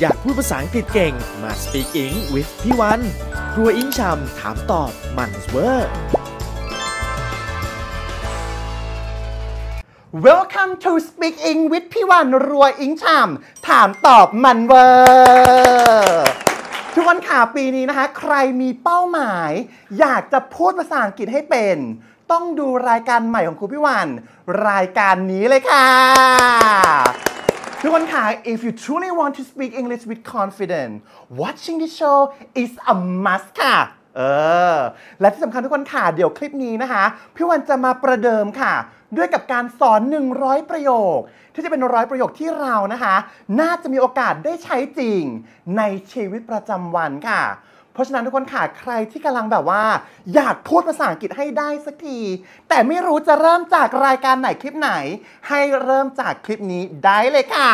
อยากพูดภาษาอังกฤษเก่งมา Speak i n g with พี่วันครัวอิงชำถามตอบมันเวอร์ Welcome to Speak i n g with พี่วันรัวอิงชำถามตอบมันเวอร์ทุกคนค่ะปีนี้นะคะ ใครมีเป้าหมายอยากจะพูดภาษาอังกฤษให้เป็น ต้องดูรายการใหม่ของครูพี่วัน รายการนี้เลยค่ะทุกคนค่ะ if you truly want to speak English with confidence watching this show is a must ค่ะ เออ และที่สำคัญทุกคนค่ะ เดี๋ยวคลิปนี้นะคะ พี่วันจะมาประเดิมค่ะ ด้วยกับการสอน 100 ประโยค ที่จะเป็นร้อยประโยคที่เรานะคะ น่าจะมีโอกาสได้ใช้จริงในชีวิตประจำวันค่ะราะฉะนั้นทุกคนค่ะใครที่กำลังแบบว่า อยากพูดภาษาอังกฤษให้ได้สักที แต่ไม่รู้จะเริ่มจากรายการไหนคลิปไหน ให้เริ่มจากคลิปนี้ได้เลยค่ะ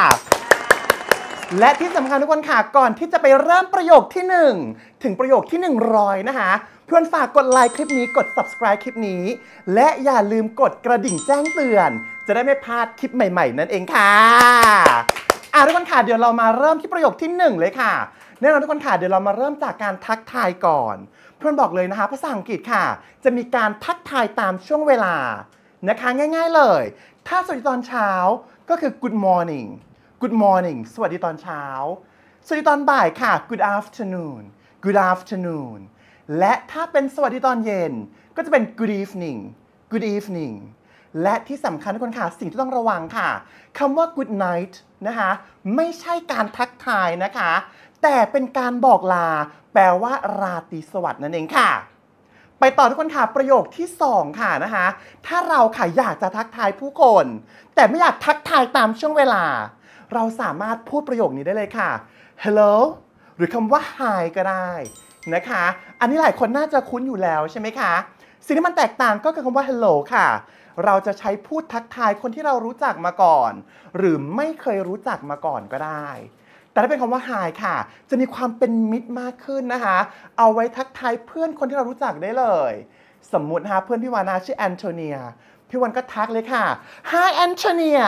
และที่สำคัญทุกคนค่ะ ก่อนที่จะไปเริ่มประโยคที่ 1 ถึงประโยคที่ 100 นะคะ เพื่อนฝากกดไลค์คลิปนี้กด subscribe คลิปนี้ และอย่าลืมกดกระดิ่งแจ้งเตือน จะได้ไม่พลาดคลิปใใหม่ ๆ นั่นเองค่ะอ่ะทุกคนค่ะเดี๋ยวเรามาเริ่มที่ประโยคที่ 1 เลยค่ะแน่นอนทุกคนค่ะเดี๋ยวเรามาเริ่มจากการทักทายก่อน เพื่อนบอกเลยนะคะ ภาษาอังกฤษค่ะ จะมีการทักทายตามช่วงเวลานะคะ ง่ายๆเลย ถ้าสวัสดีตอนเช้าก็คือ good morning good morning สวัสดีตอนเช้า สวัสดีตอนบ่ายค่ะ good afternoon good afternoon และถ้าเป็นสวัสดีตอนเย็นก็จะเป็น good evening good evening และที่สำคัญทุกคนค่ะ สิ่งที่ต้องระวังค่ะคำว่า good night นะคะ ไม่ใช่การทักทายนะคะแต่เป็นการบอกลา แปลว่าราตรีสวัสดิ์นั่นเองค่ะ ไปต่อทุกคนค่ะประโยคที่ 2 ค่ะนะคะ ถ้าเราค่ะอยากจะทักทายผู้คน แต่ไม่อยากทักทายตามช่วงเวลา เราสามารถพูดประโยคนี้ได้เลยค่ะ hello หรือคำว่า hi ก็ได้ นะคะ อันนี้หลายคนน่าจะคุ้นอยู่แล้วใช่ไหมคะ สิ่งที่มันแตกต่างก็คือคำว่า hello ค่ะ เราจะใช้พูดทักทายคนที่เรารู้จักมาก่อน หรือไม่เคยรู้จักมาก่อนก็ได้แต่ถ้าเป็นคำว่าหายค่ะ จะมีความเป็นมิตรมากขึ้นนะคะ เอาไว้ทักทายเพื่อนคนที่เรารู้จักได้เลย สมมุติหาะเพื่อนพี่วานาชื่อแอนโทเนีย พี่วันก็ทักเลยค่ะ Hi Antonia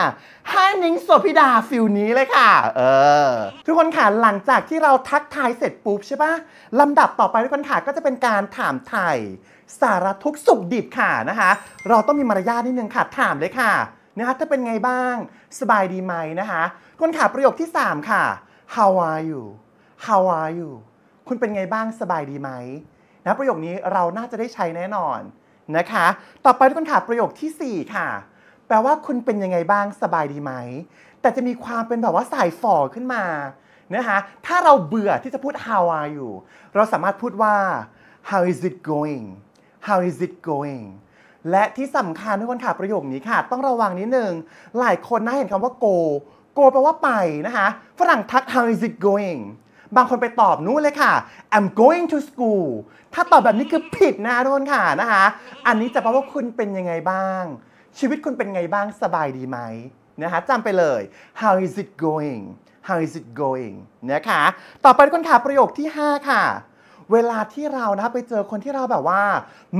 Hi นิงโสพิดาฟิลนี้เลยค่ะ เออ ทุกคนค่ะ หลังจากที่เราทักทายเสร็จปุ๊บใช่ปะลำดับต่อไปทุกคนค่ะก็จะเป็นการถามไทย สารทุกสุขดิบค่ะนะคะ เราต้องมีมารยาทนิดนึงค่ะถามเลยค่ะ นะคะ ถ้าเป็นไงบ้าง สบายดีไหมนะคะคนค่ะประโยคที่ 3 ค่ะ how are you how are you คุณเป็นไงบ้าง สบายดีไหม นะประโยคนี้เราน่าจะได้ใช้แน่นอน นะคะ ต่อไปทุกคนค่ะประโยคที่ 4 ค่ะ แปลว่าคุณเป็นยังไงบ้าง สบายดีไหม แต่จะมีความเป็นแบบว่าสายฝ่อขึ้นมา นะคะ ถ้าเราเบื่อที่จะพูด how are you เราสามารถพูดว่า how is it going how is it going และที่สำคัญทุกคนค่ะประโยคนี้ค่ะ ต้องระวังนิดนึง หลายคนน่าเห็นคำว่า go go แปลว่าไปนะคะฝรั่งทัก how is it going บางคนไปตอบนู้นเลยค่ะ I'm going to school ถ้าตอบแบบนี้คือผิดนะทุกคนค่ะนะคะ อันนี้จะแปลว่าคุณเป็นยังไงบ้าง ชีวิตคุณเป็นไงบ้างสบายดีไหมนะคะจำไปเลย how is it going how is it going นะคะต่อไปทุกคนค่ะ ประโยคที่ 5 ค่ะ เวลาที่เรานะไปเจอคนที่เราแบบว่า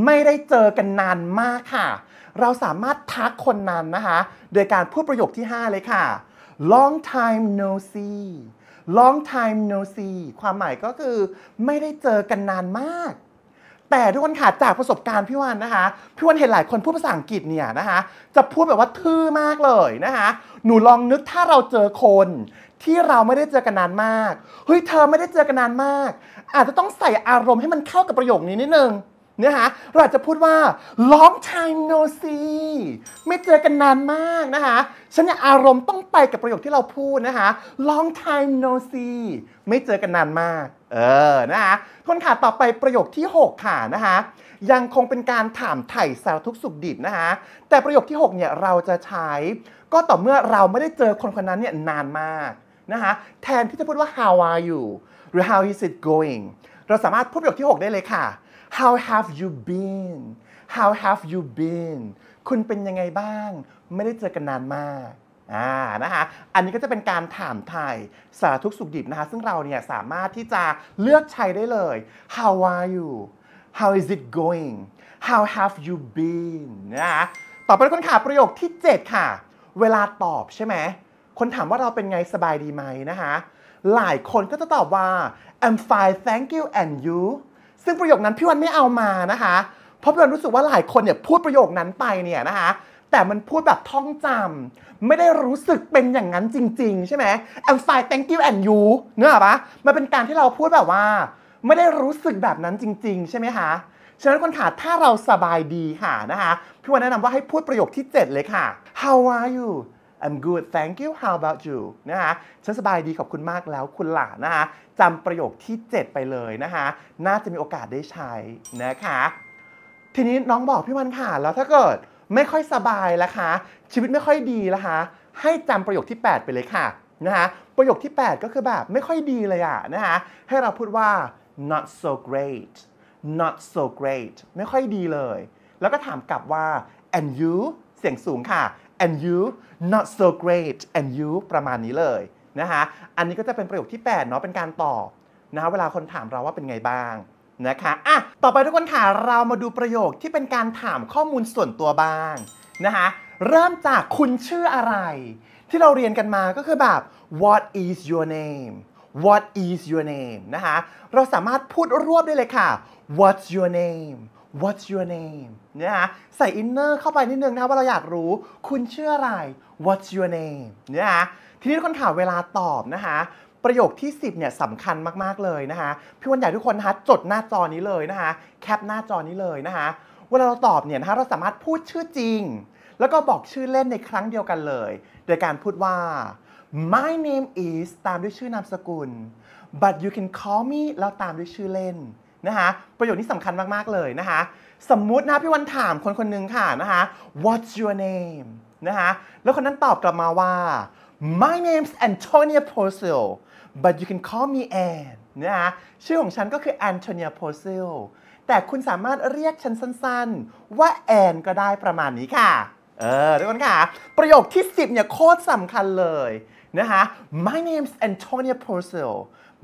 ไม่ได้เจอกันนานมากค่ะ เราสามารถทักคนนั้นนะคะโดยการพูดประโยคที่ 5 เลยค่ะ long time no see long time no see ความหมายก็คือ ไม่ได้เจอกันนานมาก แต่ทุกคนค่ะจากประสบการณ์พี่วันนะคะ พี่วันเห็นหลายคนพูดภาษาอังกฤษเนี่ยนะคะจะพูดแบบว่าทื่อมากเลยนะคะ หนูลองนึกถ้าเราเจอคนที่เราไม่ได้เจอกันนานมาก เฮ้ยเธอไม่ได้เจอกันนานมาก อาจจะต้องใส่อารมณ์ให้มันเข้ากับประโยคนี้นิดนึงนะฮะ เราอาจจะพูดว่า long time no see ไม่เจอกันนานมากนะคะฉันเนี่ยอารมณ์ต้องไปกับประโยคที่เราพูดนะคะ long time no see ไม่เจอกันนานมาก เออ นะคะคนขาต่อไปประโยคที่6ค่ะนะคะยังคงเป็นการถามไถ่สารทุกสุขดิบนะคะแต่ประโยคที่ 6เนี่ยเราจะใช้ก็ต่อเมื่อเราไม่ได้เจอคนคนนั้นเนี่ยนานมากนะคะแทนที่จะพูดว่า how are you หรือ how is it going เราสามารถพูดประโยคที่ 6 ได้เลยค่ะ How have you been How have you been คุณเป็นยังไงบ้าง ไม่ได้เจอกันนานมาก อ่า นะคะ อันนี้ก็จะเป็นการถามไทยสารทุกสุขดิบนะคะ ซึ่งเราเนี่ยสามารถที่จะเลือกใช้ได้เลย How are you How is it going How have you been นะคะต่อไปคนขาประโยคที่ 7 ค่ะ เวลาตอบใช่ไหม คนถามว่าเราเป็นไงสบายดีไหมนะคะ หลายคนก็จะตอบว่า I'm fine thank you and you ซึ่งประโยคนั้น พี่วันไม่เอามานะคะ เพราะพี่วันรู้สึกว่าหลายคนเนี่ยพูดประโยคนั้นไปเนี่ยนะคะ แต่มันพูดแบบท่องจำไม่ได้รู้สึกเป็นอย่างนั้นจริง ๆใช่ไหม I'm fine thank you and you เนื้อปะมันเป็นการที่เราพูดแบบว่า ไม่ได้รู้สึกแบบนั้นจริง ๆใช่ไหมคะฉะนั้นคนขาถ้าเราสบายดีค่ะนะคะ พี่วันแนะนำว่าให้พูดประโยคที่7เลยค่ะ How are you I'm good thank you how about you นะฮะฉันสบายดีขอบคุณมากแล้วคุณหล่นะฮะจำประโยคที่ 7 ไปเลยนะฮะน่าจะมีโอกาสได้ใช้นะคะ ทีนี้น้องบอกพี่วันค่ะแล้วถ้าเกิดไม่ค่อยสบายละคะ ชีวิตไม่ค่อยดีละคะ ให้จำประโยคที่ 8 ไปเลยค่ะ นะคะ ประโยคที่ 8 ก็คือแบบไม่ค่อยดีเลยอะนะคะ ให้เราพูดว่า not so great not so great ไม่ค่อยดีเลย แล้วก็ถามกลับว่า and you เสียงสูงค่ะ and you not so great and you ประมาณนี้เลยนะคะอันนี้ก็จะเป็นประโยคที่ 8เนาะ เป็นการตอบนะคะเวลาคนถามเราว่าเป็นไงบ้างนะคะอ่ะต่อไปทุกคนค่ะ เรามาดูประโยคที่เป็นการถามข้อมูลส่วนตัวบ้างนะคะเริ่มจากคุณชื่ออะไร ที่เราเรียนกันมาก็คือแบบ what is your name what is your name นะคะเราสามารถพูดรวบได้เลยค่ะ what's your name What's your name เนี่ยฮะใส่อินเนอร์เข้าไปนิดนึงนะว่าเราอยากรู้คุณชื่ออะไร What's your name เนี่ยฮะทีนี้คนถามเวลาตอบนะคะประโยคที่ 10เนี่ยสำคัญมาก ๆ เลยนะคะพี่วันอยากทุกคนนะคะจดหน้าจอนี้เลยนะคะแคปหน้าจอนี้เลยนะคะเวลาเราตอบเนี่ยนะคะเราสามารถพูดชื่อจริง แล้วก็บอกชื่อเล่นในครั้งเดียวกันเลย โดยการพูดว่า my name is ตามด้วยชื่อนามสกุล but you can call me แล้วตามด้วยชื่อเล่นนะคะประโยชน์ี้สำคัญมาก ๆ เลยนะคะ สมมุตินะพี่วันถามคนคนหนึ่งค่ะนะคะ what's your name นะคะ แล้วคนนั้นตอบกลับมาว่า my name's Antonia Porcel but you can call me Ann นะคะชื่อของฉันก็คือ Antonia Porcel แต่คุณสามารถเรียกฉันสั้นๆ ว่าแอนก็ได้ประมาณนี้ค่ะ เออ ทุกคนค่ะ ประโยคที่ 10 เนี่ยโคตรสำคัญเลยนะคะ my name's Antonia Porcel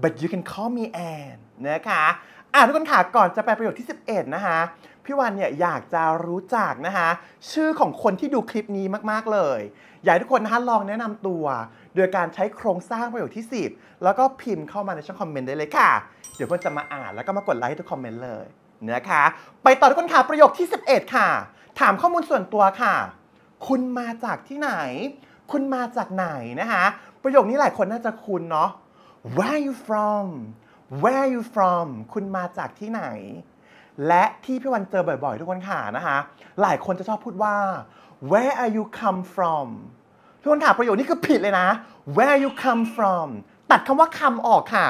but you can call me Ann นะคะอ่ะ ทุกคนค่ะ ก่อนจะไปประโยคที่ 11 นะคะพี่วันเนี่ยอยากจะรู้จักนะคะชื่อของคนที่ดูคลิปนี้มากๆเลยอยากทุกคนนะคะลองแนะนำตัว โดยการใช้โครงสร้างประโยคที่ 10 แล้วก็พิมพ์เข้ามาในช่องคอมเมนต์ได้เลยค่ะเดี๋ยวเพื่อนจะมาอ่านแล้วก็มากดไลค์ทุกคอมเมนต์เลยนะคะไปต่อทุกคนค่ะประโยคที่ 11 ค่ะ ถามข้อมูลส่วนตัวค่ะ คุณมาจากที่ไหน คุณมาจากไหนนะคะ ประโยคนี้หลายคนน่าจะคุ้นเนาะ Where are you from where are you from คุณมาจากที่ไหน และที่พี่วันเจอบ่อย ๆ ทุกคนค่ะนะคะหลายคนจะชอบพูดว่า where are you come from ทุกคนค่ะประโยคนี้คือผิดเลยนะ where you come from ตัดคำว่าคำออกค่ะ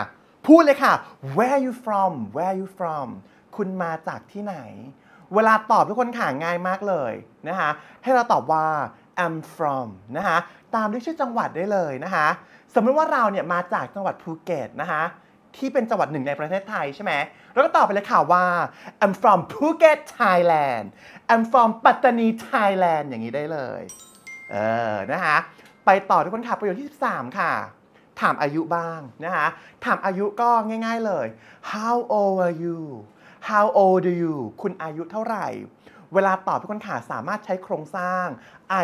พูดเลยค่ะ where you from where you from คุณมาจากที่ไหน เวลาตอบทุกคนค่ะง่ายมากเลยนะคะ ให้เราตอบว่า i m from นะคะ ตามด้วยชื่อจังหวัดได้เลยนะคะ สมมติว่าเราเนี่ยมาจากจังหวัดภูเก็ตนะคะที่เป็นจังหวัดหนึ่งในประเทศไทยใช่ไหมแล้วก็ตอบไปเลยค่ะว่า I'm from Phuket Thailand I'm from ปัตตานี Thailand อย่างนี้ได้เลย เออ นะคะ ไปต่อทุกคนค่ะประโยคที่13ค่ะ ถามอายุบ้าง นะคะ ถามอายุก็ง่ายๆเลย How old are you How old are you คุณอายุเท่าไหร่ เวลาตอบทุกคนค่ะสามารถใช้โครงสร้าง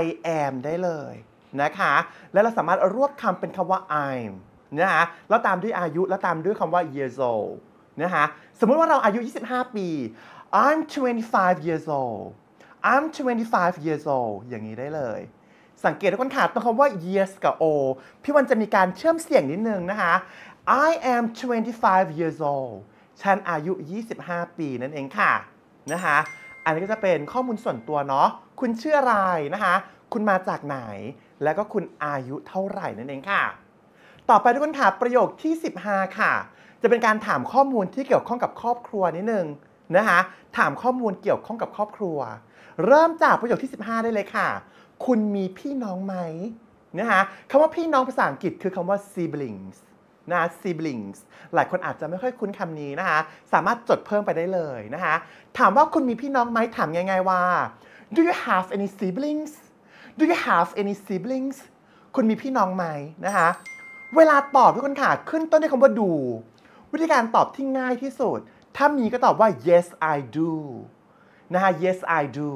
I am ได้เลย นะคะ และเราสามารถรวบคำเป็นคำว่า I'm นะฮะ แล้วตามด้วยอายุ แล้วตามด้วยคำว่า years old นะฮะ สมมติว่าเราอายุ 25 ปี I'm 25 years old I'm 25 years old อย่างนี้ได้เลย สังเกตทุกคนขาดตรงคำว่า years กับ o พี่วันจะมีการเชื่อมเสียงนิดนึงนะคะ I am 25 years old ฉันอายุ 25 ปีนั่นเองค่ะ นะคะอันนี้ก็จะเป็นข้อมูลส่วนตัวเนาะ คุณชื่ออะไรนะคะ คุณมาจากไหน แล้วก็คุณอายุเท่าไหร่นั่นเองค่ะต่อไปทุกคนค่ะประโยคที่ 15 ค่ะ จะเป็นการถามข้อมูลที่เกี่ยวข้องกับครอบครัวนิดนึง นะคะ ถามข้อมูลเกี่ยวข้องกับครอบครัว เริ่มจากประโยคที่ 15 ได้เลยค่ะ คุณมีพี่น้องไหมนะคะคำว่าพี่น้องภาษาอังกฤษคือคำว่า siblings นะ siblings หลายคนอาจจะไม่ค่อยคุ้นคำนี้นะคะ สามารถจดเพิ่มไปได้เลยนะคะ ถามว่าคุณมีพี่น้องไหมถามง่ายๆว่า do you have any siblings do you have any siblings คุณมีพี่น้องไหมนะคะเวลาตอบทุกคนค่ะขึ้นต้นด้วยคำว่าดู วิธีการตอบที่ง่ายที่สุด ถ้ามีก็ตอบว่า yes I do นะคะ yes I do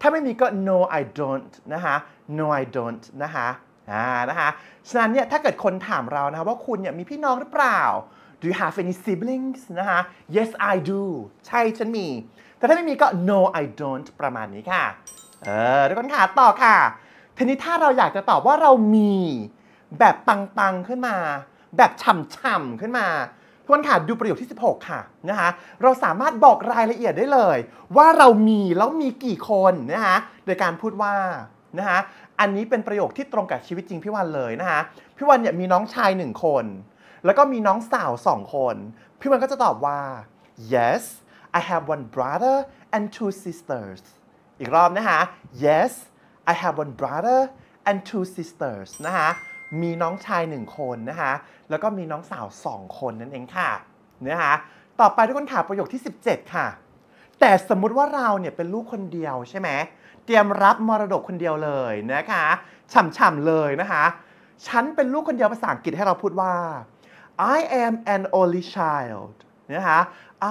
ถ้าไม่มีก็ no I don't นะคะ no I don't นะคะอ่านะคะฉะนั้นเนี่ยถ้าเกิดคนถามเรานะคะว่าคุณเนี่ยมีพี่น้องหรือเปล่า do you have any siblings นะคะ yes I do ใช่ฉันมีแต่ถ้าไม่มีก็ no I don't ประมาณนี้ค่ะ เออทุกคนค่ะต่อค่ะทีนี้ถ้าเราอยากจะตอบว่าเรามีแบบปัง ๆ ขึ้นมา แบบฉ่ำๆขึ้นมาทุกคนค่ะดูประโยคที่ 16 ค่ะนะคะเราสามารถบอกรายละเอียดได้เลย ว่าเรามีแล้วมีกี่คนนะคะโดยการพูดว่านะคะอันนี้เป็นประโยคที่ตรงกับชีวิตจริงพี่วันเลยนะคะพี่วันเนี่ยมีน้องชายหนึ่งคน แล้วก็มีน้องสาวสองคน พี่วันก็จะตอบว่า yes I have one brother and two sisters อีกรอบ นะคะ yes I have one brother and two sisters นะคะมีน้องชาย 1 คนนะคะ แล้วก็มีน้องสาว 2 คนนั่นเองค่ะนะคะต่อไปทุกคนค่ะประโยคที่ 17 ค่ะ แต่สมมุติว่าเราเนี่ยเป็นลูกคนเดียว ใช่ไหม เตรียมรับมรดกคนเดียวเลยนะคะฉ่ำๆเลยนะคะ ฉันเป็นลูกคนเดียวภาษาอังกฤษให้เราพูดว่า I am an only child นะคะ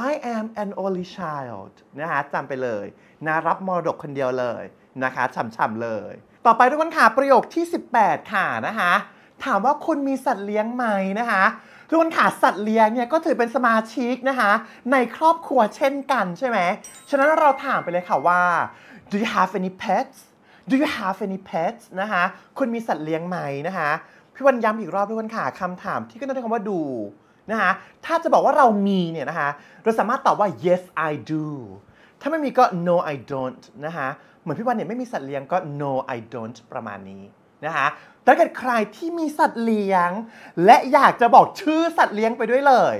I am an only child นะคะจำไปเลยนะรับมรดกคนเดียวเลยนะคะฉ่ำๆเลยต่อไปทุกคนค่ะ ประโยคที่ 18 ค่ะนะคะถามว่าคุณมีสัตว์เลี้ยงไหมนะคะทุกคนค่ะสัตว์เลี้ยงเนี่ยก็ถือเป็นสมาชิกนะคะในครอบครัวเช่นกันใช่ไหมฉะนั้นเราถามไปเลยค่ะว่า do you have any pets do you have any pets นะคะคุณมีสัตว์เลี้ยงไหมนะคะพี่วันย้ำอีกรอบทุกคนค่ะคำถามที่ก็ต้องใช้คำว่าดูนะคะถ้าจะบอกว่าเรามีเนี่ยนะคะเราสามารถตอบว่า yes I do ถ้าไม่มีก็ no I don't นะคะเหมือนพี่วันเนี่ยไม่มีสัตว์เลี้ยงก็ no I don't ประมาณนี้นะคะถ้าเกิดใครที่มีสัตว์เลี้ยง และอยากจะบอกชื่อสัตว์เลี้ยงไปด้วยเลย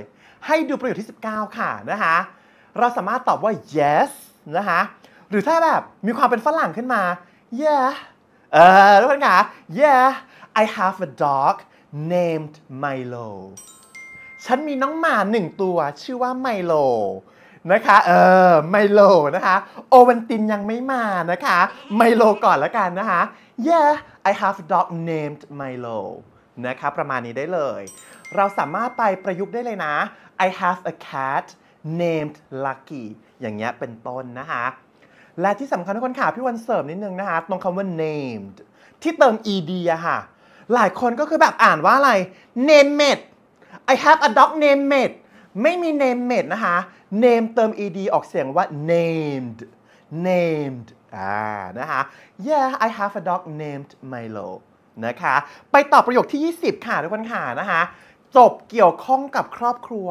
ให้ดูประโยคที่ 19 ค่ะนะคะเราสามารถตอบว่า yes นะคะหรือถ้าแบบมีความเป็นฝรั่งขึ้นมา yeah เออทุกคนคะ yeah I have a dog named Milo ฉันมีน้องหมาหนึ่งตัวชื่อว่าไมโลนะคะเออไมโลนะคะโอวันตินยังไม่มานะคะไมโลก่อนละกันนะคะ yeah I have a dog named Milo นะคะประมาณนี้ได้เลย เราสามารถไปประยุกต์ได้เลยนะ I have a cat named Lucky อย่างเงี้ยเป็นต้นนะคะและที่สำคัญทุกคนค่ะพี่วันเสริมนิดนึงนะคะตรงคำว่า named ที่เติม ed อะค่ะหลายคนก็คือแบบอ่านว่าอะไร named I have a dog named ไม่มี name made นะคะ name เติม ed ออกเสียงว่า named named อ่า นะคะ yeah I have a dog named Milo นะคะ ไปต่อประโยคที่ 20 ค่ะทุกคนค่ะ นะคะ จบเกี่ยวข้องกับครอบครัว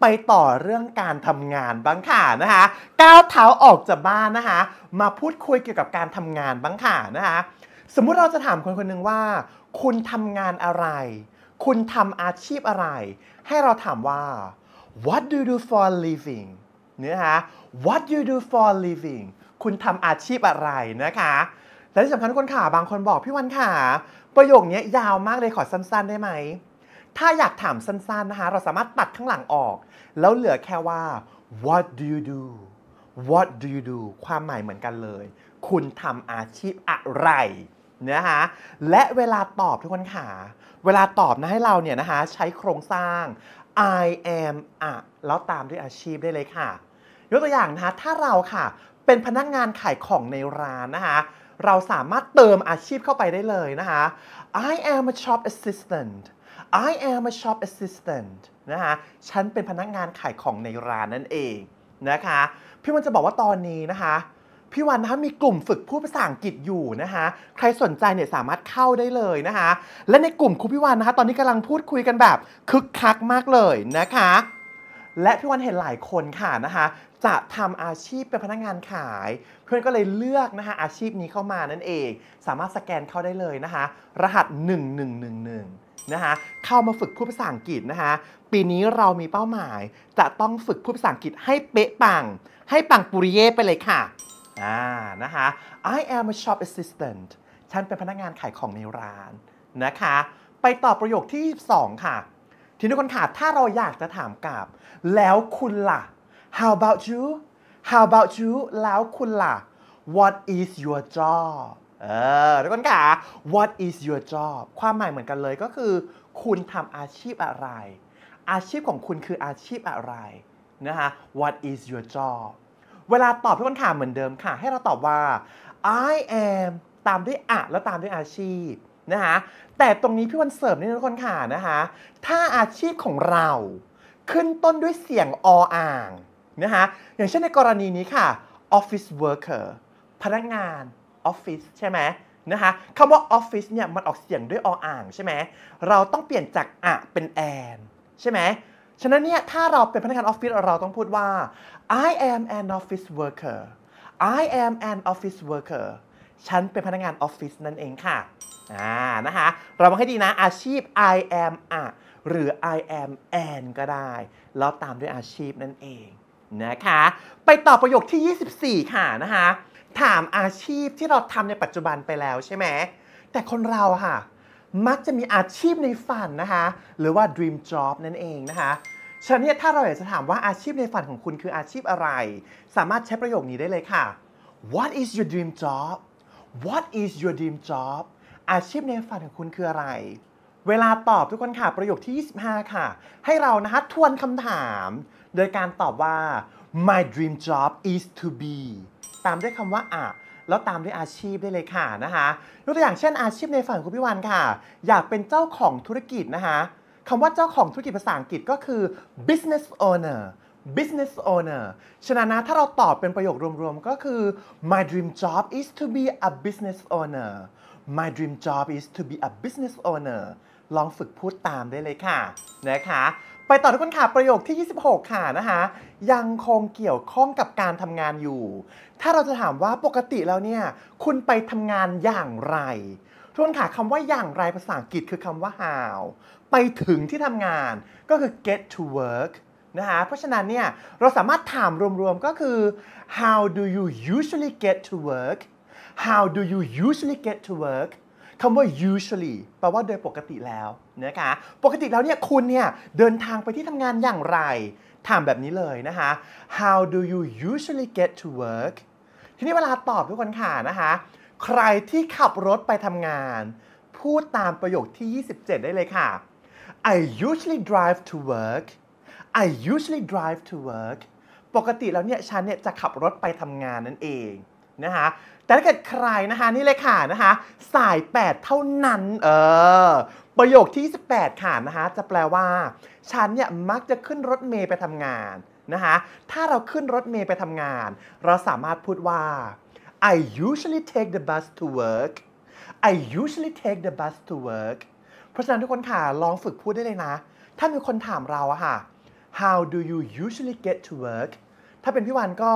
ไปต่อเรื่องการทำงานบ้างค่ะ นะคะ ก้าวเท้าออกจากบ้านนะคะ มาพูดคุยเกี่ยวกับการทำงานบ้างค่ะ นะคะ สมมุติเราจะถามคนคนหนึ่งว่า คุณทำงานอะไร คุณทำอาชีพอะไร ให้เราถามว่า what do you do for living เนี่ยฮะ what do you do for living คุณทำอาชีพอะไรนะคะและที่สำคัญคนข่าบางคนบอก พี่วันค่ะ ประโยคนี้ยาวมากเลย ขอสั้นๆได้ไหม ถ้าอยากถามสั้นๆนะคะเราสามารถตัดข้างหลังออก แล้วเหลือแค่ว่า what do you do what do you do ความหมายเหมือนกันเลย คุณทำอาชีพอะไรนะฮะ และเวลาตอบทุกคนค่ะ เวลาตอบนะให้เราเนี่ยนะคะใช้โครงสร้าง I am อะแล้วตามด้วยอาชีพได้เลยค่ะ ยกตัวอย่างนะคะ ถ้าเราค่ะเป็นพนักงานขายของในร้านนะคะเราสามารถเติมอาชีพเข้าไปได้เลยนะคะ I am a shop assistant I am a shop assistant นะคะฉันเป็นพนักงานขายของในร้านนั่นเองนะคะพี่มันจะบอกว่าตอนนี้นะคะพี่วันนะคะมีกลุ่มฝึกพูดภาษาอังกฤษอยู่นะคะ ใครสนใจเนี่ยสามารถเข้าได้เลยนะคะและในกลุ่มครูพี่วันนะคะ ตอนนี้กำลังพูดคุยกันแบบ คึกคักมากเลยนะคะ และพี่วันเห็นหลายคนค่ะนะคะจะทำอาชีพเป็นพนักงานขาย เพื่อนก็เลยเลือกนะคะอาชีพนี้เข้ามานั่นเองสามารถสแกนเข้าได้เลยนะคะ รหัส1111นะคะเข้ามาฝึกพูดภาษาอังกฤษนะคะ ปีนี้เรามีเป้าหมาย จะต้องฝึกพูดภาษาอังกฤษให้เป๊ะปังให้ปังปุริเย่ไปเลยค่ะอ่า นะคะ I am a shop assistant ฉันเป็นพนักงานขายของในร้าน นะคะ ไปต่อประโยคที่2ค่ะ ทีนี้คนขาดถ้าเราอยากจะถามกลับ แล้วคุณล่ะ How about you How about you แล้วคุณล่ะ What is your job เออทุกคนค่ะ What is your job ความหมายเหมือนกันเลยก็คือ คุณทำอาชีพอะไร อาชีพของคุณคืออาชีพอะไร นะคะ What is your job เวลาตอบทุกคำถามเหมือนเดิมค่ะ ให้เราตอบว่า I am ตามด้วยอะแล้วตามด้วยอาชีพนะคะแต่ตรงนี้พี่วันเสริมนี่นะทุกคนค่ะนะคะถ้าอาชีพของเรา ขึ้นต้นด้วยเสียงออ่างนะคะอย่างเช่นในกรณีนี้ค่ะ office worker พนักงานออฟฟิศใช่ไหมนะคะคำว่าออฟฟิศเนี่ยมันออกเสียงด้วยออ่างใช่ไหมเราต้องเปลี่ยนจากอะเป็นแอนใช่ไหมฉะนั้นเนี่ยถ้าเราเป็นพนักงานออฟฟิศเราต้องพูดว่า I am an office worker I am an office worker ฉันเป็นพนักงานออฟฟิศนั่นเองค่ะ อ่า นะคะเราังให้ดีนะอาชีพ I am a หรือ I am an ก็ได้แล้วตามด้วยอาชีพนั่นเอง นะคะ ไปต่อประโยคที่ 24 ค่ะนะคะ ถามอาชีพที่เราทำในปัจจุบันไปแล้วใช่ไหม แต่คนเราค่ะ มักจะมีอาชีพในฝันนะคะ หรือว่า dream job นั่นเองนะคะฉะนั้นถ้าเราอยากจะถามว่าอาชีพในฝันของคุณคืออาชีพอะไร สามารถใช้ประโยคนี้ได้เลยค่ะ What is your dream job What is your dream job อาชีพในฝันของคุณคืออะไร เวลาตอบทุกคนค่ะประโยคที่ 25 ค่ะ ให้เรานะคะทวนคำถาม โดยการตอบว่า My dream job is to be ตามด้วยคำว่าอะแล้วตามด้วยอาชีพได้เลยค่ะนะคะยกตัวอย่างเช่นอาชีพในฝันของคุณพี่วันค่ะ อยากเป็นเจ้าของธุรกิจนะคะคำว่าเจ้าของธุรกิจภาษาอังกฤษก็คือ business owner business owner ฉะนั้นถ้าเราตอบเป็นประโยครวม ๆ ก็คือ my dream job is to be a business owner my dream job is to be a business owner ลองฝึกพูดตามได้เลยค่ะ นะคะ ไปต่อทุกคนค่ะ ประโยคที่ 26 ค่ะนะคะยังคงเกี่ยวข้องกับการทำงานอยู่ ถ้าเราจะถามว่าปกติแล้วเนี่ย คุณไปทำงานอย่างไรทุกคนค่ะคำว่าอย่างไรภาษาอังกฤษคือคำว่า how ไปถึงที่ทำงานก็คือ get to work นะฮะเพราะฉะนั้นเนี่ยเราสามารถถามรวมๆก็คือ how do you usually get to work how do you usually get to work คำว่า usually แปลว่าโดยปกติแล้วนะคะปกติแล้วเนี่ยคุณเนี่ยเดินทางไปที่ทำงานอย่างไร ถามแบบนี้เลยนะคะ how do you usually get to work ทีนี้เวลาตอบทุกคนค่ะนะคะ ใครที่ขับรถไปทำงาน พูดตามประโยคที่ 27 ได้เลยค่ะ I usually drive to work I usually drive to work ปกติแล้วเนี่ย ฉันเนี่ยจะขับรถไปทำงานนั่นเองนะคะแต่ถ้าเกิดใครนะคะนี่เลยค่ะนะคะสาย8เท่านั้นเออ ประโยคที่18ค่ะนะคะจะแปลว่า ฉันเนี่ยมักจะขึ้นรถเมย์ไปทำงานนะคะ ถ้าเราขึ้นรถเมย์ไปทำงาน เราสามารถพูดว่า I usually take the bus to work I usually take the bus to work เพราะฉะนั้นทุกคนค่ะ ลองฝึกพูดได้เลยนะ ถ้ามีคนถามเราอะค่ะ how do you usually get to work ถ้าเป็นพี่วันก็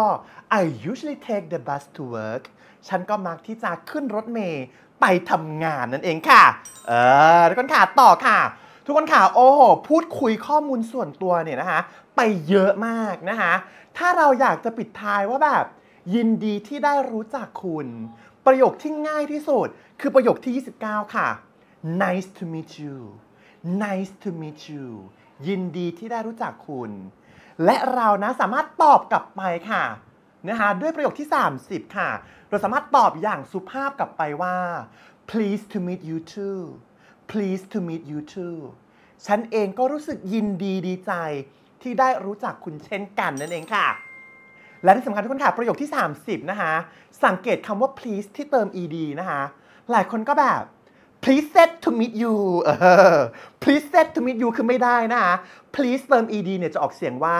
I usually take the bus to work ฉันก็มักที่จะขึ้นรถเมล์ไปทำงานนั่นเองค่ะ เออ ทุกคนค่ะ ต่อค่ะ ทุกคนค่ะ โอ้โห พูดคุยข้อมูลส่วนตัวเนี่ยนะคะ ไปเยอะมากนะคะ ถ้าเราอยากจะปิดท้ายว่าแบบ ยินดีที่ได้รู้จักคุณ ประโยคที่ง่ายที่สุดคือประโยคที่ 29 ค่ะ nice to meet you nice to meet you ยินดีที่ได้รู้จักคุณ และเรานะ สามารถตอบกลับไปค่ะนะคะด้วยประโยคที่ 30 ค่ะ เราสามารถตอบอย่างสุภาพกลับไปว่า please to meet you too please to meet you too ฉันเองก็รู้สึกยินดีดีใจที่ได้รู้จักคุณเช่นกันนั่นเองค่ะ และที่สำคัญทุกคนค่ะ ประโยคที่ 30 นะคะ สังเกตคำว่า please ที่เติม ed นะคะหลายคนก็แบบ please set to meet you please set to meet you คือไม่ได้นะฮะ please เติม ed เนี่ยจะออกเสียงว่า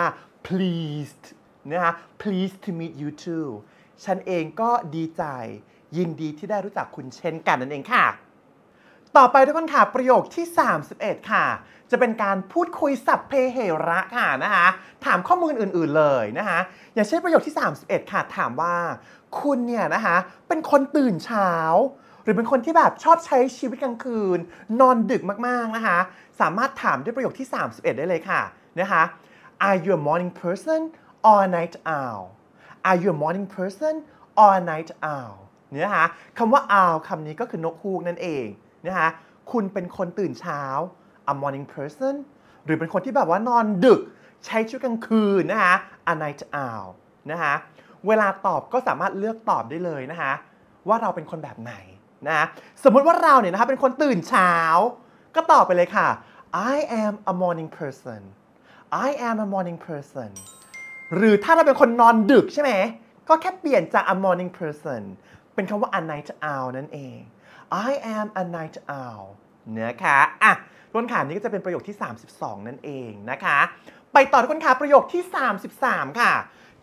pleased นะฮะ p l e a s e to meet you too ฉันเองก็ดีใจยินดีที่ได้รู้จักคุณเช่นกันนั่นเองค่ะ ต่อไปทุกคนค่ะ ประโยคที่ 31 ค่ะ จะเป็นการพูดคุยสับเพเหระค่ะนะคะ ถามข้อมูลอื่นๆ เลยนะคะ อย่างเช่นประโยคที่ 31 ค่ะ ถามว่าคุณเนี่ยนะคะเป็นคนตื่นเช้ารือเป็นคนที่แบบชอบใช้ชีวิตกลางคืนนอนดึกมาก ๆ นะคะสามารถถามด้วยประโยคที่ 31 ได้เลยค่ะนะคะ Are you a morning person or night owl Are you a morning person or night owl เนี่ยคะคำว่า owl คำนี้ก็คือนกฮูกนั่นเองนะคะคุณเป็นคนตื่นเช้า a morning person หรือเป็นคนที่แบบว่านอนดึกใช้ชีวิตกลางคืนนะคะ a night owl นะคะเวลาตอบก็สามารถเลือกตอบได้เลยนะคะว่าเราเป็นคนแบบไหนนะ สมมุติว่าเราเนี่ยนะคะเป็นคนตื่นเช้า ก็ตอบไปเลยค่ะ I am a morning person I am a morning person หรือถ้าเราเป็นคนนอนดึกใช่ไหม ก็แค่เปลี่ยนจาก a morning person เป็นคำว่า a night owl นั่นเอง I am a night owl เนือคะอ่ะทุนขานี้ก็จะเป็นประโยคที่ 32 นั่นเองนะคะ ไปต่อทุกคนค่ะประโยคที่ 33 ค่ะ